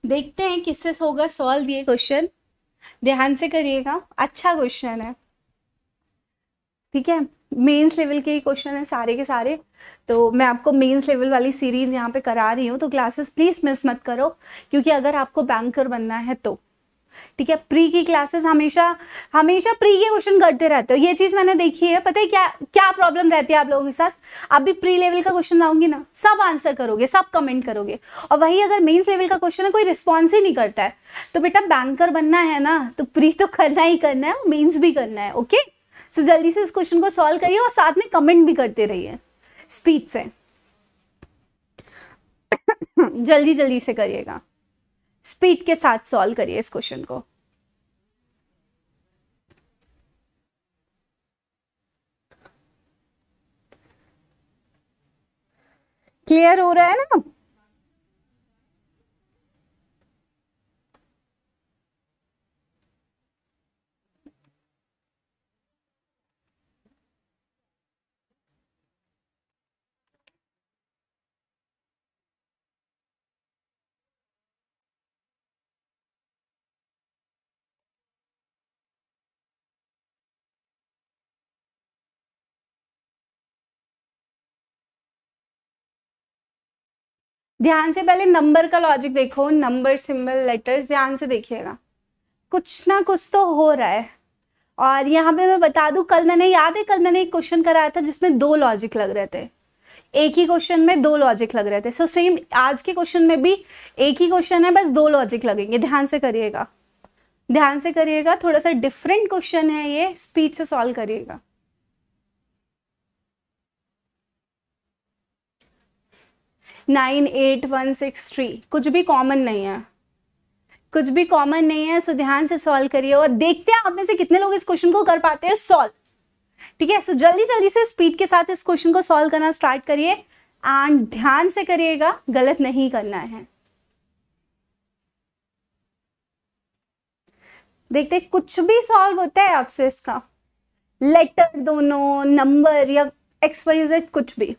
Speaker 1: देखते हैं किससे होगा सॉल्व ये क्वेश्चन ध्यान से करिएगा अच्छा क्वेश्चन है ठीक है मेंस लेवल के क्वेश्चन है सारे के सारे तो मैं आपको मेंस लेवल वाली सीरीज़ यहाँ पे करा रही हूँ तो क्लासेस प्लीज़ मिस मत करो क्योंकि अगर आपको बैंकर बनना है तो ठीक है प्री की क्लासेस हमेशा हमेशा प्री के क्वेश्चन करते रहते हो ये चीज़ मैंने देखी है पता है क्या क्या प्रॉब्लम रहती है आप लोगों के साथ आप भी प्री लेवल का क्वेश्चन लाऊंगी ना सब आंसर करोगे सब कमेंट करोगे और वही अगर मेन्स लेवल का क्वेश्चन है कोई रिस्पॉन्स ही नहीं करता है तो बेटा बैंकर बनना है ना तो प्री तो करना ही करना है और मेन्स भी करना है ओके सो जल्दी से इस क्वेश्चन को सॉल्व करिए और साथ में कमेंट भी करते रहिए स्पीच से जल्दी जल्दी से करिएगा स्पीड के साथ सॉल्व करिए इस क्वेश्चन को क्लियर हो रहा है ना ध्यान से पहले नंबर का लॉजिक देखो नंबर सिंबल लेटर्स ध्यान से देखिएगा कुछ ना कुछ तो हो रहा है और यहाँ पे मैं बता दूँ कल मैंने याद है कल मैंने एक क्वेश्चन कराया था जिसमें दो लॉजिक लग रहे थे एक ही क्वेश्चन में दो लॉजिक लग रहे थे सो so, सेम आज के क्वेश्चन में भी एक ही क्वेश्चन है बस दो लॉजिक लगेंगे ध्यान से करिएगा ध्यान से करिएगा थोड़ा सा डिफरेंट क्वेश्चन है ये स्पीड से सॉल्व करिएगा nine eight one six three कुछ भी कॉमन नहीं है कुछ भी कॉमन नहीं है सो ध्यान से सॉल्व करिए और देखते हैं आप में से कितने लोग इस क्वेश्चन को कर पाते हैं सॉल्व ठीक है सो जल्दी जल्दी से स्पीड के साथ इस क्वेश्चन को सॉल्व करना स्टार्ट करिए एंड ध्यान से करिएगा गलत नहीं करना है देखते कुछ भी सॉल्व होता है आपसे इसका लेटर दोनों नंबर या एक्सपाइजेड कुछ भी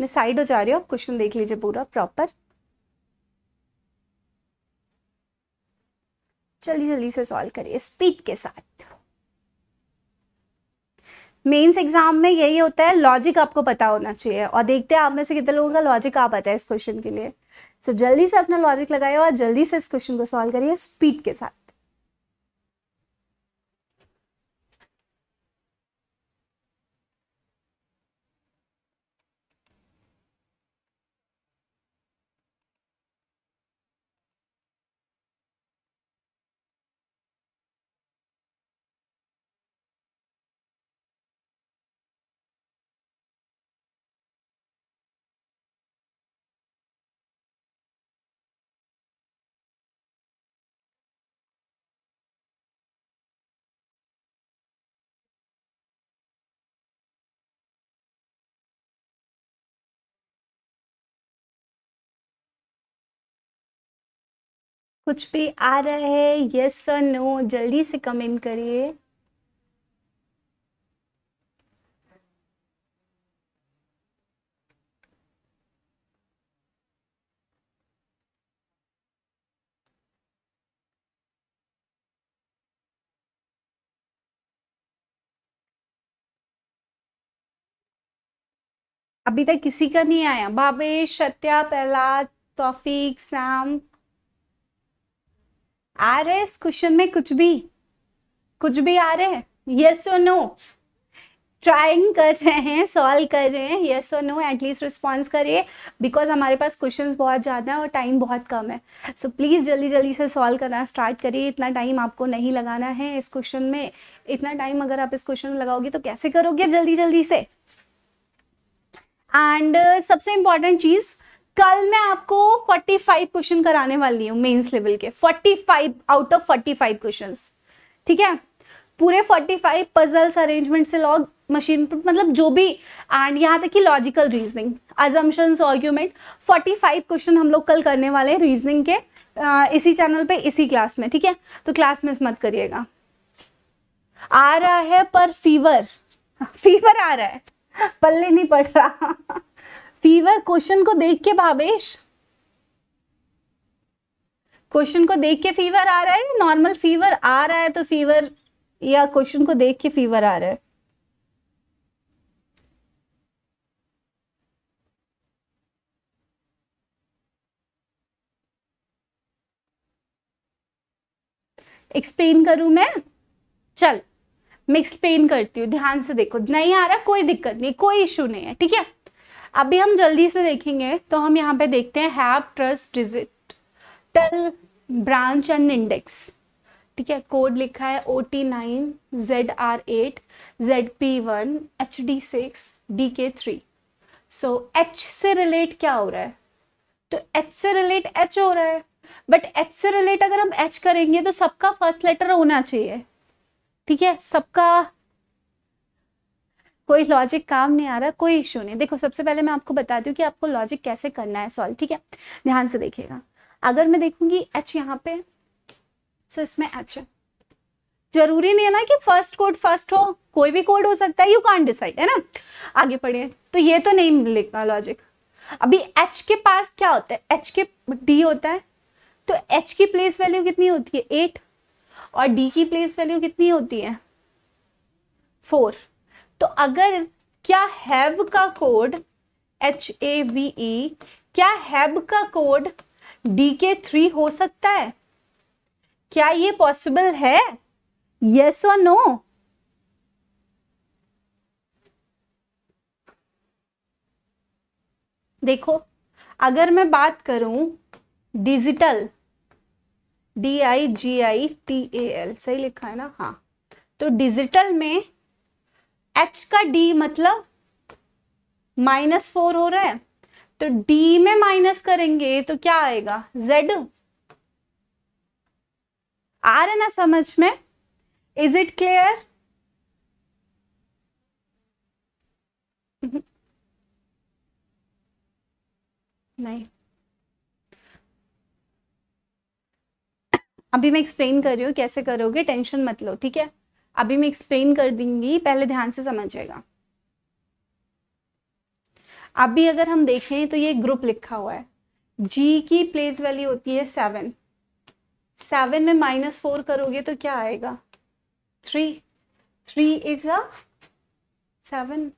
Speaker 1: मैं साइड हो जा रही हूँ आप क्वेश्चन देख लीजिए पूरा प्रॉपर जल्दी जल्दी से सॉल्व करिए स्पीड के साथ मेंस एग्जाम में यही होता है लॉजिक आपको पता होना चाहिए और देखते हैं आप में से कितने लोगों का लॉजिक आ आता है इस क्वेश्चन के लिए सो so, जल्दी से अपना लॉजिक लगाइए और जल्दी से इस क्वेश्चन को सॉल्व करिए स्पीड के साथ कुछ भी आ रहा है यस और नो जल्दी से कमेंट करिए अभी तक किसी का नहीं आया भावेश सत्या प्रहलाद तौफीक शाम आ रहे इस क्वेश्चन में कुछ भी कुछ भी आ रहे हैं यस और नो ट्राइंग कर रहे हैं सॉल्व कर रहे हैं येस और नो एटलीस्ट रिस्पॉन्स करिए बिकॉज हमारे पास क्वेश्चंस बहुत ज़्यादा हैं और टाइम बहुत कम है सो so, प्लीज़ जल्दी जल्दी से सॉल्व करना स्टार्ट करिए इतना टाइम आपको नहीं लगाना है इस क्वेश्चन में इतना टाइम अगर आप इस क्वेश्चन में लगाओगे तो कैसे करोगे जल्दी जल्दी से एंड uh, सबसे इम्पॉर्टेंट चीज़ कल मैं आपको 45 क्वेश्चन कराने वाली हूँ मेंस लेवल के 45 आउट ऑफ 45 क्वेश्चन ठीक है पूरे 45 पजल्स अरेंजमेंट से लॉग मशीन मतलब जो भी एंड यहाँ तक कि logical reasoning assumptions argument 45 question हम लोग कल करने वाले हैं रीजनिंग के इसी चैनल पे इसी क्लास में ठीक है तो क्लास मिस मत करिएगा आ रहा है पर फीवर फीवर आ रहा है पल्ले नहीं पड़ रहा फीवर क्वेश्चन को देख के भावेश क्वेश्चन को देख के फीवर आ रहा है नॉर्मल फीवर आ रहा है तो फीवर या क्वेश्चन को देख के फीवर आ रहा है एक्सप्लेन करूं मैं चल मैं एक्सप्लेन करती हूँ ध्यान से देखो नहीं आ रहा कोई दिक्कत नहीं कोई इशू नहीं है ठीक है अभी हम जल्दी से देखेंगे तो हम यहाँ पे देखते हैं have trust digital branch and index ठीक है कोड लिखा है O T nine Z R eight Z P one H D six D K three so H से रिलेट क्या हो रहा है तो एच से रिलेट एच हो रहा है बट एच से रिलेट अगर हम एच करेंगे तो सबका फर्स्ट लेटर होना चाहिए ठीक है सबका कोई लॉजिक काम नहीं आ रहा कोई इश्यू नहीं देखो सबसे पहले मैं आपको बताती हूँ कि आपको लॉजिक कैसे करना है सॉल्व ठीक है ध्यान से देखिएगा अगर मैं देखूंगी एच यहाँ पे सो इसमें एच है जरूरी नहीं है ना कि फर्स्ट कोड फर्स्ट हो कोई भी कोड हो सकता है यू कॉन्ट डिसाइड है ना आगे पढ़िए तो ये तो नहीं मिलेगा लॉजिक अभी एच के पास क्या होता है एच के डी होता है तो एच की प्लेस वैल्यू कितनी होती है एट और डी की प्लेस वैल्यू कितनी होती है फोर तो अगर क्या हैव का code H A V E क्या हैब का कोड डी के थ्री हो सकता है क्या ये पॉसिबल है यस और नो देखो अगर मैं बात करूं digital D I G I T A L सही लिखा है ना हाँ तो डिजिटल में एच का डी मतलब माइनस फोर हो रहा है तो डी में माइनस करेंगे तो क्या आएगा जेड आ रहा ना समझ में इज इट क्लियर नहीं अभी मैं एक्सप्लेन कर रही हूँ कैसे करोगे टेंशन मत लो ठीक है अभी मैं एक्सप्लेन कर दूंगी पहले ध्यान से समझिएगा अभी अगर हम देखें तो ये ग्रुप लिखा हुआ है जी की प्लेस वैल्यू होती है सेवन सेवन में माइनस फोर करोगे तो क्या आएगा three three is a seven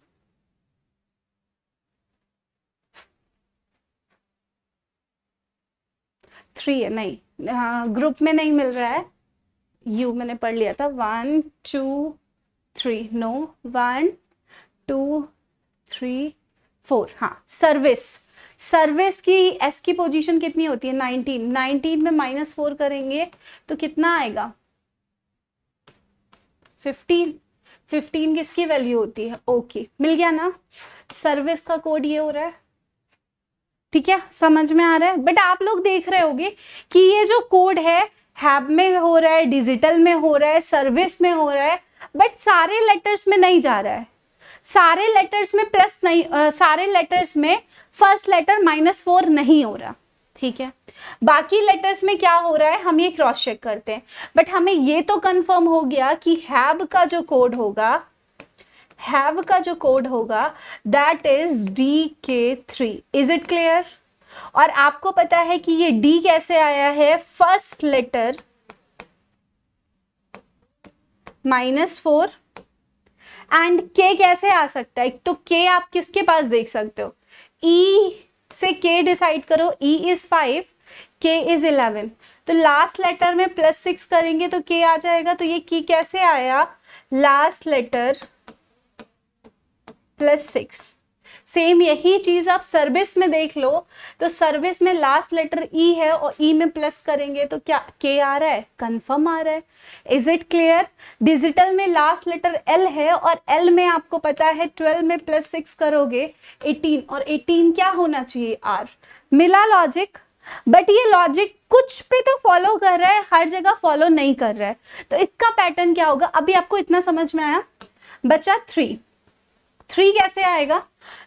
Speaker 1: three है नहीं ग्रुप हाँ, में नहीं मिल रहा है यू मैंने पढ़ लिया था one two three no one two three four हाँ सर्विस सर्विस की एस की पोजीशन कितनी होती है नाइनटीन नाइनटीन में माइनस फोर करेंगे तो कितना आएगा फिफ्टीन फिफ्टीन किसकी वैल्यू होती है ओके okay. मिल गया ना सर्विस का कोड ये हो रहा है ठीक है समझ में आ रहा है बट आप लोग देख रहे होगे कि ये जो कोड है हैब में हो रहा है डिजिटल में हो रहा है सर्विस में हो रहा है बट सारे लेटर्स में नहीं जा रहा है सारे लेटर्स में प्लस नहीं आ, सारे लेटर्स में फर्स्ट लेटर माइनस फोर नहीं हो रहा ठीक है बाकी लेटर्स में क्या हो रहा है हम ये क्रॉस चेक करते हैं बट हमें ये तो कंफर्म हो गया कि हैब का जो कोड होगा हैव का जो कोड होगा that is D K three is it clear और आपको पता है कि ये डी कैसे आया है first letter minus four and K कैसे आ सकता है तो के आप किसके पास देख सकते हो ई e से के डिसाइड करो E is five K is eleven तो लास्ट लेटर में प्लस सिक्स करेंगे तो के आ जाएगा तो ये की कैसे आया last letter plus six same यही चीज़ आप सर्विस में देख लो तो सर्विस में लास्ट लेटर ई है और ई e में प्लस करेंगे तो क्या के आ रहा है कंफर्म आ रहा है इज इट क्लियर डिजिटल में लास्ट लेटर एल है और एल में आपको पता है ट्वेल्व में प्लस सिक्स करोगे एटीन और एटीन क्या होना चाहिए आर मिला लॉजिक बट ये लॉजिक कुछ पे तो फॉलो कर रहा है हर जगह फॉलो नहीं कर रहा है तो इसका पैटर्न क्या होगा अभी आपको इतना समझ में आया बचा थ्री थ्री कैसे आएगा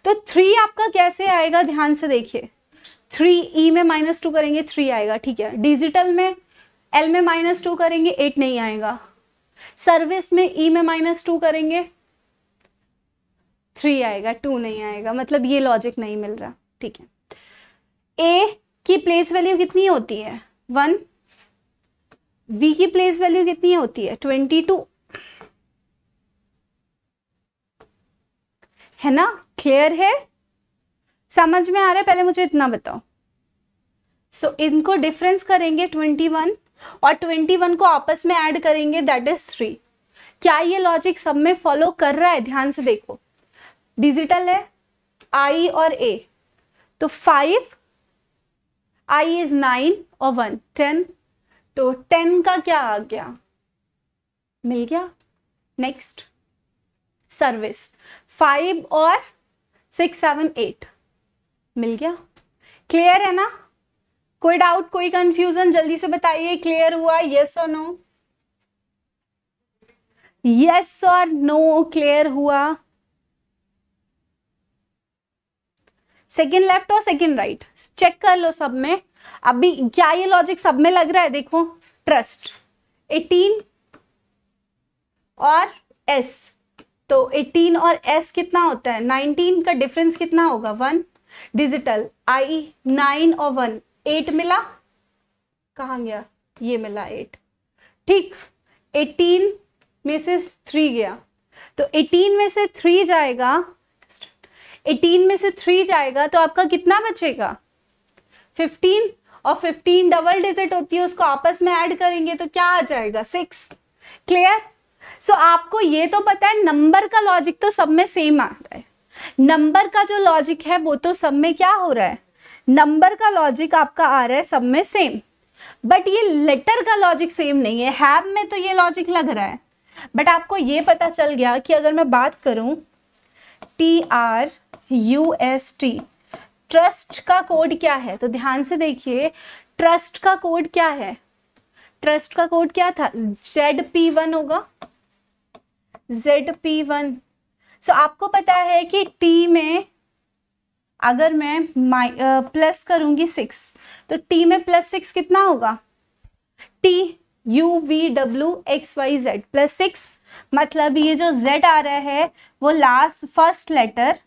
Speaker 1: तो थ्री आपका कैसे आएगा ध्यान से देखिए थ्री ई e में माइनस टू करेंगे थ्री आएगा ठीक है डिजिटल में एल में माइनस टू करेंगे एट नहीं आएगा सर्विस में ई e में माइनस टू करेंगे थ्री आएगा टू नहीं आएगा मतलब ये लॉजिक नहीं मिल रहा ठीक है ए की प्लेस वैल्यू कितनी होती है वन वी की प्लेस वैल्यू कितनी होती है ट्वेंटी टू है ना क्लियर है समझ में आ रहा है पहले मुझे इतना बताओ सो so, इनको डिफरेंस करेंगे ट्वेंटी वन और ट्वेंटी वन को आपस में ऐड करेंगे दैट इज थ्री क्या ये लॉजिक सब में फॉलो कर रहा है ध्यान से देखो डिजिटल है आई और ए तो फाइव आई इज नाइन और वन टेन तो टेन का क्या आ गया मिल गया नेक्स्ट सर्विस फाइव और सिक्स सेवन एट मिल गया क्लियर है ना कोई डाउट कोई कंफ्यूजन जल्दी से बताइए क्लियर हुआ यस और नो यस और नो क्लियर हुआ सेकेंड लेफ्ट और सेकेंड राइट चेक कर लो सब में अभी क्या ये लॉजिक सब में लग रहा है देखो ट्रस्ट एटीन और एस तो 18 और S कितना होता है 19 का डिफरेंस कितना होगा वन डिजिटल I नाइन और वन एट मिला कहाँ गया ये मिला एट ठीक 18 में से थ्री गया तो 18 में से थ्री जाएगा 18 में से थ्री जाएगा तो आपका कितना बचेगा 15 और 15 डबल डिजिट होती है उसको आपस में ऐड करेंगे तो क्या आ जाएगा सिक्स क्लियर सो so, आपको ये तो पता है नंबर का लॉजिक तो सब में सेम आ रहा है नंबर का जो लॉजिक है वो तो सब में क्या हो रहा है नंबर का लॉजिक आपका आ रहा है सब में सेम बट ये लेटर का लॉजिक सेम नहीं है हैव में तो ये लॉजिक लग रहा है बट आपको ये पता चल गया कि अगर मैं बात करूं T R U S T trust का कोड क्या है तो ध्यान से देखिए ट्रस्ट का कोड क्या है ट्रस्ट का कोड क्या था जेड पी वन होगा जेड पी वन सो आपको पता है कि टी में अगर मैं माइ प्लस करूंगी सिक्स तो टी में प्लस सिक्स कितना होगा T U V W X Y Z plus six मतलब ये जो जेड आ रहा है वो last first letter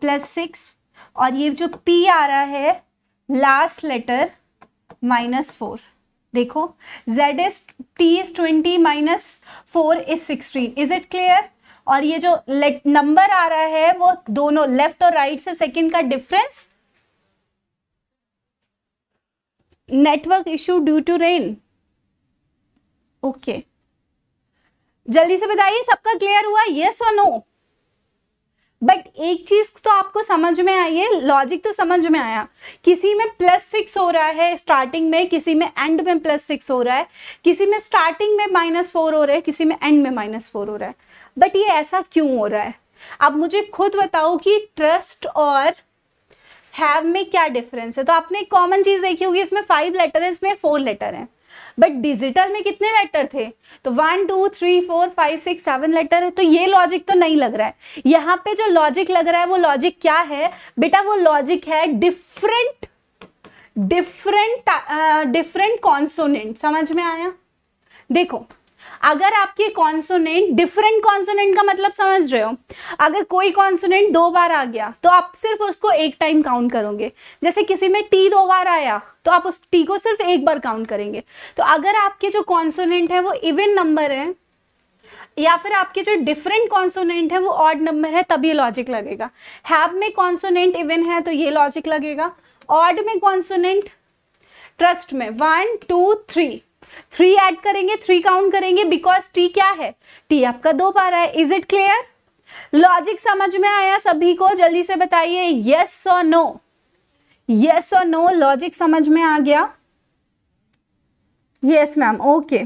Speaker 1: plus six और ये जो पी आ रहा है लास्ट लेटर माइनस फोर देखो Z is T is twenty minus four is sixteen is it clear और ये जो नंबर आ रहा है वो दोनों लेफ्ट और राइट से सेकंड का difference network issue due to rain okay जल्दी से बताइए सबका क्लियर हुआ यस और नो बट एक चीज तो आपको समझ में आई है लॉजिक तो समझ में आया किसी में प्लस सिक्स हो रहा है स्टार्टिंग में किसी में एंड में प्लस सिक्स हो रहा है किसी में स्टार्टिंग में माइनस फोर हो रहा है किसी में एंड में माइनस फोर हो रहा है बट ये ऐसा क्यों हो रहा है अब मुझे खुद बताओ कि ट्रस्ट और हैव में क्या डिफरेंस है तो आपने एक कॉमन चीज देखी होगी इसमें फाइव लेटर है इसमें फोर लेटर है बट डिजिटल में कितने लेटर थे तो one two three four five six seven letter है तो ये लॉजिक तो नहीं लग रहा है यहाँ पे जो लॉजिक लग रहा है वो लॉजिक क्या है बेटा वो लॉजिक है डिफरेंट डिफरेंट डिफरेंट कॉन्सोनेंट समझ में आया देखो अगर आपके कॉन्सोनेंट डिफरेंट कॉन्सोनेंट का मतलब समझ रहे हो अगर कोई कॉन्सोनेंट दो बार आ गया तो आप सिर्फ उसको एक टाइम काउंट करोगे जैसे किसी में टी दो बार आया तो आप उस टी को सिर्फ एक बार काउंट करेंगे तो अगर आपके जो कॉन्सोनेंट है वो इवन नंबर है या फिर आपके जो डिफरेंट कॉन्सोनेंट है वो ऑड नंबर है तब ये लॉजिक लगेगा हैव में कॉन्सोनेंट इवन है तो ये लॉजिक लगेगा ऑड में कॉन्सोनेंट ट्रस्ट में one two three three add करेंगे थ्री काउंट करेंगे बिकॉज टी क्या है टी आपका दो पा रहा है इज इट क्लियर लॉजिक समझ में आया सभी को जल्दी से बताइए यस और नो यस और नो लॉजिक समझ में आ गया यस मैम ओके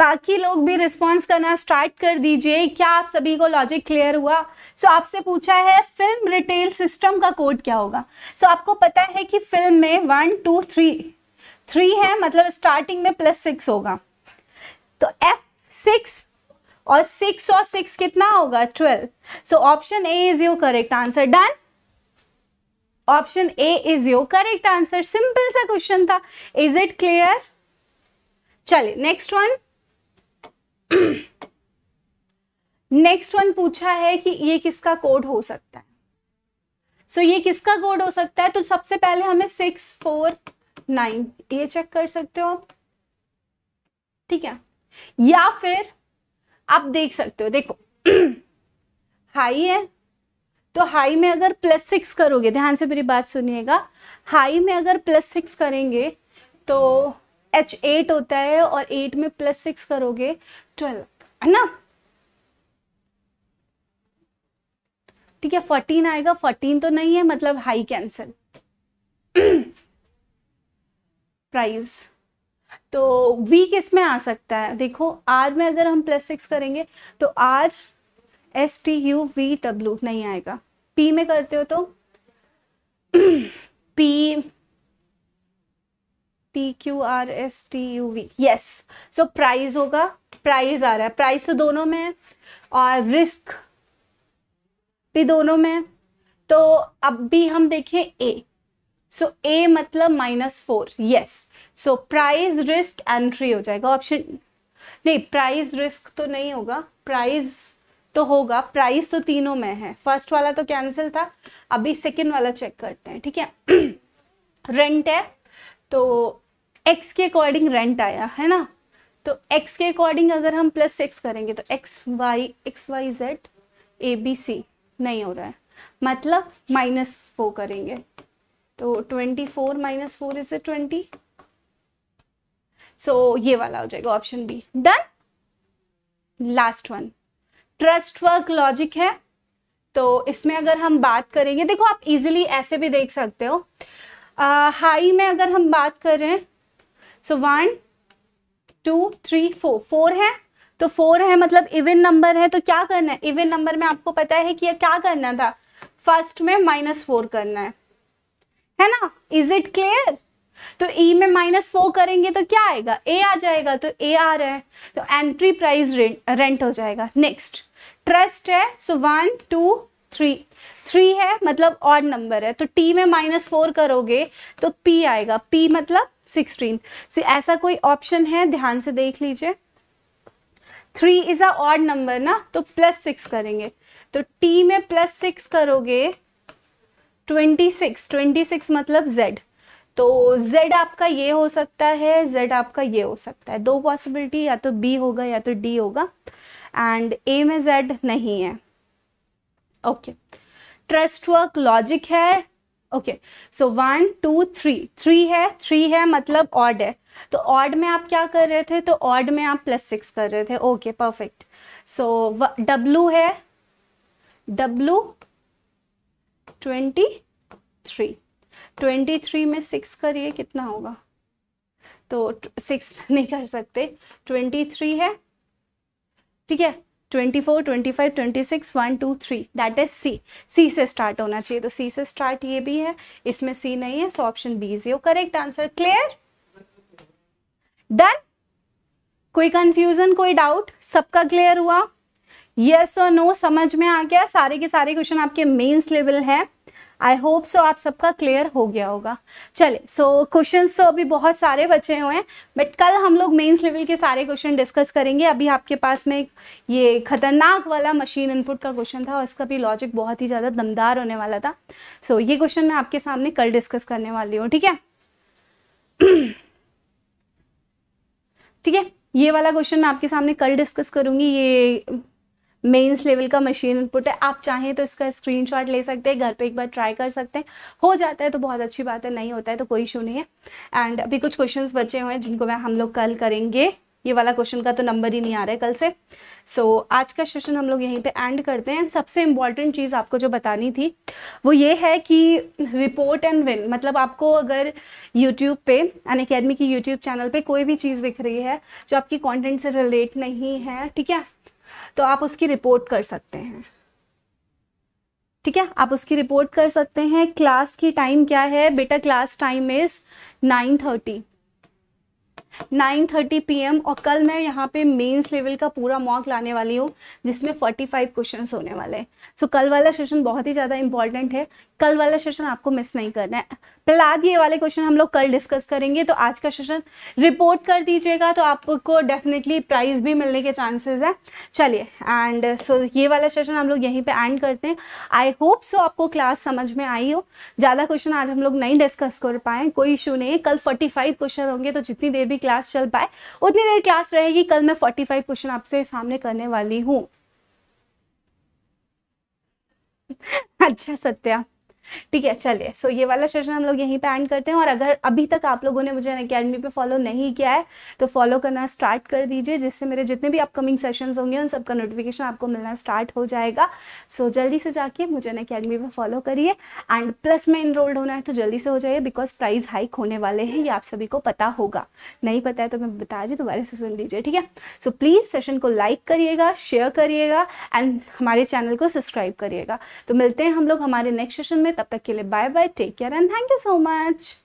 Speaker 1: बाकी लोग भी रिस्पॉन्स करना स्टार्ट कर दीजिए क्या आप सभी को लॉजिक क्लियर हुआ सो so, आपसे पूछा है फिल्म रिटेल सिस्टम का कोड क्या होगा सो so, आपको पता है कि फिल्म में वन टू थ्री थ्री है मतलब स्टार्टिंग में प्लस सिक्स होगा तो एफ सिक्स और सिक्स और सिक्स कितना होगा twelve so option A is your correct answer done option A is your correct answer simple सा क्वेश्चन था इज इट क्लियर चलिए नेक्स्ट वन नेक्स्ट वन पूछा है कि ये किसका कोड हो सकता है सो so, ये किसका कोड हो सकता है तो सबसे पहले हमें सिक्स फोर नाइन ये चेक कर सकते हो आप ठीक है या फिर आप देख सकते हो देखो हाई है तो हाई में अगर प्लस सिक्स करोगे ध्यान से मेरी बात सुनिएगा हाई में अगर प्लस सिक्स करेंगे तो एच एट होता है और एट में प्लस सिक्स करोगे ट्वेल्व है ना ठीक है फोर्टीन आएगा फोर्टीन तो नहीं है मतलब हाई कैंसिल प्राइस तो वी किस में आ सकता है देखो आर में अगर हम प्लस सिक्स करेंगे तो R S T U V W नहीं आएगा पी में करते हो तो P P Q R S T U V yes so price होगा प्राइस आ रहा है प्राइस तो दोनों में है और रिस्क भी दोनों में है तो अब भी हम देखें ए सो ए मतलब minus four yes so prize risk entry हो जाएगा ऑप्शन नहीं प्राइज रिस्क तो नहीं होगा प्राइज तो होगा प्राइस तो तीनों में है फर्स्ट वाला तो कैंसिल था अभी सेकेंड वाला चेक करते हैं ठीक है रेंट है तो एक्स के अकॉर्डिंग रेंट आया है ना तो एक्स के अकॉर्डिंग अगर हम प्लस सिक्स करेंगे तो X Y X Y Z A B C नहीं हो रहा है मतलब माइनस फोर करेंगे तो twenty four minus four is twenty so ये वाला हो जाएगा option B done last one trust work logic है तो इसमें अगर हम बात करेंगे देखो आप इजिली ऐसे भी देख सकते हो हाई में अगर हम बात करें so one two three four four है तो फोर है मतलब इवन नंबर है तो क्या करना है इवन नंबर में आपको पता है कि क्या करना था फर्स्ट में माइनस फोर करना है है ना इज इट क्लियर तो ई e में माइनस फोर करेंगे तो क्या आएगा ए आ जाएगा तो ए आ रहा है तो एंट्री प्राइस रेंट हो जाएगा नेक्स्ट ट्रस्ट है so one two three three है मतलब ऑड नंबर है तो टी में माइनस फोर करोगे तो पी आएगा पी मतलब सिक्सटीन से ऐसा कोई ऑप्शन है ध्यान से देख लीजिए three is a odd number ना तो प्लस सिक्स करेंगे तो टी में प्लस सिक्स करोगे ट्वेंटी सिक्स ट्वेंटी सिक्स मतलब जेड तो z आपका ये हो सकता है z आपका ये हो सकता है दो पॉसिबिलिटी या तो b होगा या तो d होगा एंड a में z नहीं है ओके ट्रस्ट वर्क लॉजिक है okay so one two three three है थ्री है मतलब ऑड है तो ऑड में आप क्या कर रहे थे तो ऑड में आप प्लस सिक्स कर रहे थे ओके परफेक्ट सो डब्लू है W twenty three twenty three में सिक्स करिए कितना होगा तो सिक्स नहीं कर सकते ट्वेंटी थ्री है ठीक है twenty four twenty five twenty six one two three that is C C से स्टार्ट होना चाहिए तो सी से स्टार्ट ये भी है इसमें सी नहीं है so option B is your correct answer clear done कोई कंफ्यूजन कोई डाउट सबका क्लियर हुआ यस और नो समझ में आ गया सारे के सारे क्वेश्चन आपके मेंस लेवल हैं आई होप सो आप सबका क्लियर हो गया होगा चले सो क्वेश्चन तो अभी बहुत सारे बचे हुए हैं बट कल हम लोग मेंस लेवल के सारे क्वेश्चन डिस्कस करेंगे अभी आपके पास में ये खतरनाक वाला मशीन इनपुट का क्वेश्चन था और इसका भी लॉजिक बहुत ही ज़्यादा दमदार होने वाला था सो so, ये क्वेश्चन मैं आपके सामने कल डिस्कस करने वाली हूँ ठीक है ठीक है ये वाला क्वेश्चन मैं आपके सामने कल डिस्कस करूंगी ये मेंस लेवल का मशीन इनपुट है आप चाहें तो इसका स्क्रीनशॉट ले सकते हैं घर पे एक बार ट्राई कर सकते हैं हो जाता है तो बहुत अच्छी बात है नहीं होता है तो कोई इशू नहीं है एंड अभी कुछ क्वेश्चन बचे हुए हैं जिनको मैं हम लोग कल करेंगे ये वाला क्वेश्चन का तो नंबर ही नहीं आ रहा है कल से सो so, आज का सेशन हम लोग यहीं पे एंड करते हैं सबसे इम्पॉर्टेंट चीज़ आपको जो बतानी थी वो ये है कि रिपोर्ट एंड विन मतलब आपको अगर यूट्यूब पे एन अकेडमी की यूट्यूब चैनल पे कोई भी चीज़ दिख रही है जो आपकी कंटेंट से रिलेट नहीं है ठीक है तो आप उसकी रिपोर्ट कर सकते हैं ठीक है आप उसकी रिपोर्ट कर सकते हैं क्लास की टाइम क्या है बेटा class time is nine thirty nine thirty P और कल मैं यहाँ पे मेंस लेवल का पूरा मॉक लाने वाली हूँ जिसमें फोर्टी फाइव क्वेश्चन होने वाले हैं सो so, कल वाला सेशन बहुत ही ज़्यादा इंपॉर्टेंट है कल वाला सेशन आपको मिस नहीं करना है प्रहलाद ये वाले क्वेश्चन हम लोग कल डिस्कस करेंगे तो आज का सेशन रिपोर्ट कर दीजिएगा तो आपको डेफिनेटली प्राइज भी मिलने के चांसेस है चलिए एंड सो ये वाला सेशन हम लोग यहीं पे एंड करते हैं आई होप सो आपको क्लास समझ में आई हो ज़्यादा क्वेश्चन आज हम लोग नहीं डिस्कस कर पाए कोई इशू नहीं है कल फोर्टी फाइव क्वेश्चन होंगे तो जितनी देर भी क्लास चल पाए उतनी देर क्लास रहेगी कल मैं फोर्टी फाइव क्वेश्चन आपसे सामने करने वाली हूँ अच्छा सत्या ठीक है चलिए सो ये वाला सेशन हम लोग यहीं पे एंड करते हैं और अगर अभी तक आप लोगों ने मुझे अकेडमी पे फॉलो नहीं किया है तो फॉलो करना स्टार्ट कर दीजिए जिससे मेरे जितने भी अपकमिंग सेशंस होंगे उन सबका नोटिफिकेशन आपको मिलना स्टार्ट हो जाएगा सो so, जल्दी से जाके मुझे अकेडमी पे फॉलो करिए एंड प्लस में इनरोल्ड होना है तो जल्दी से हो जाइए बिकॉज प्राइज हाइक होने वाले हैं ये आप सभी को पता होगा नहीं पता है तो मैं बता दी तो दोबारा से सुन लीजिए ठीक है सो प्लीज़ सेशन को लाइक करिएगा शेयर करिएगा एंड हमारे चैनल को सब्सक्राइब करिएगा तो मिलते हैं हम लोग हमारे नेक्स्ट सेशन में तब तक के लिए bye bye take care and thank you so much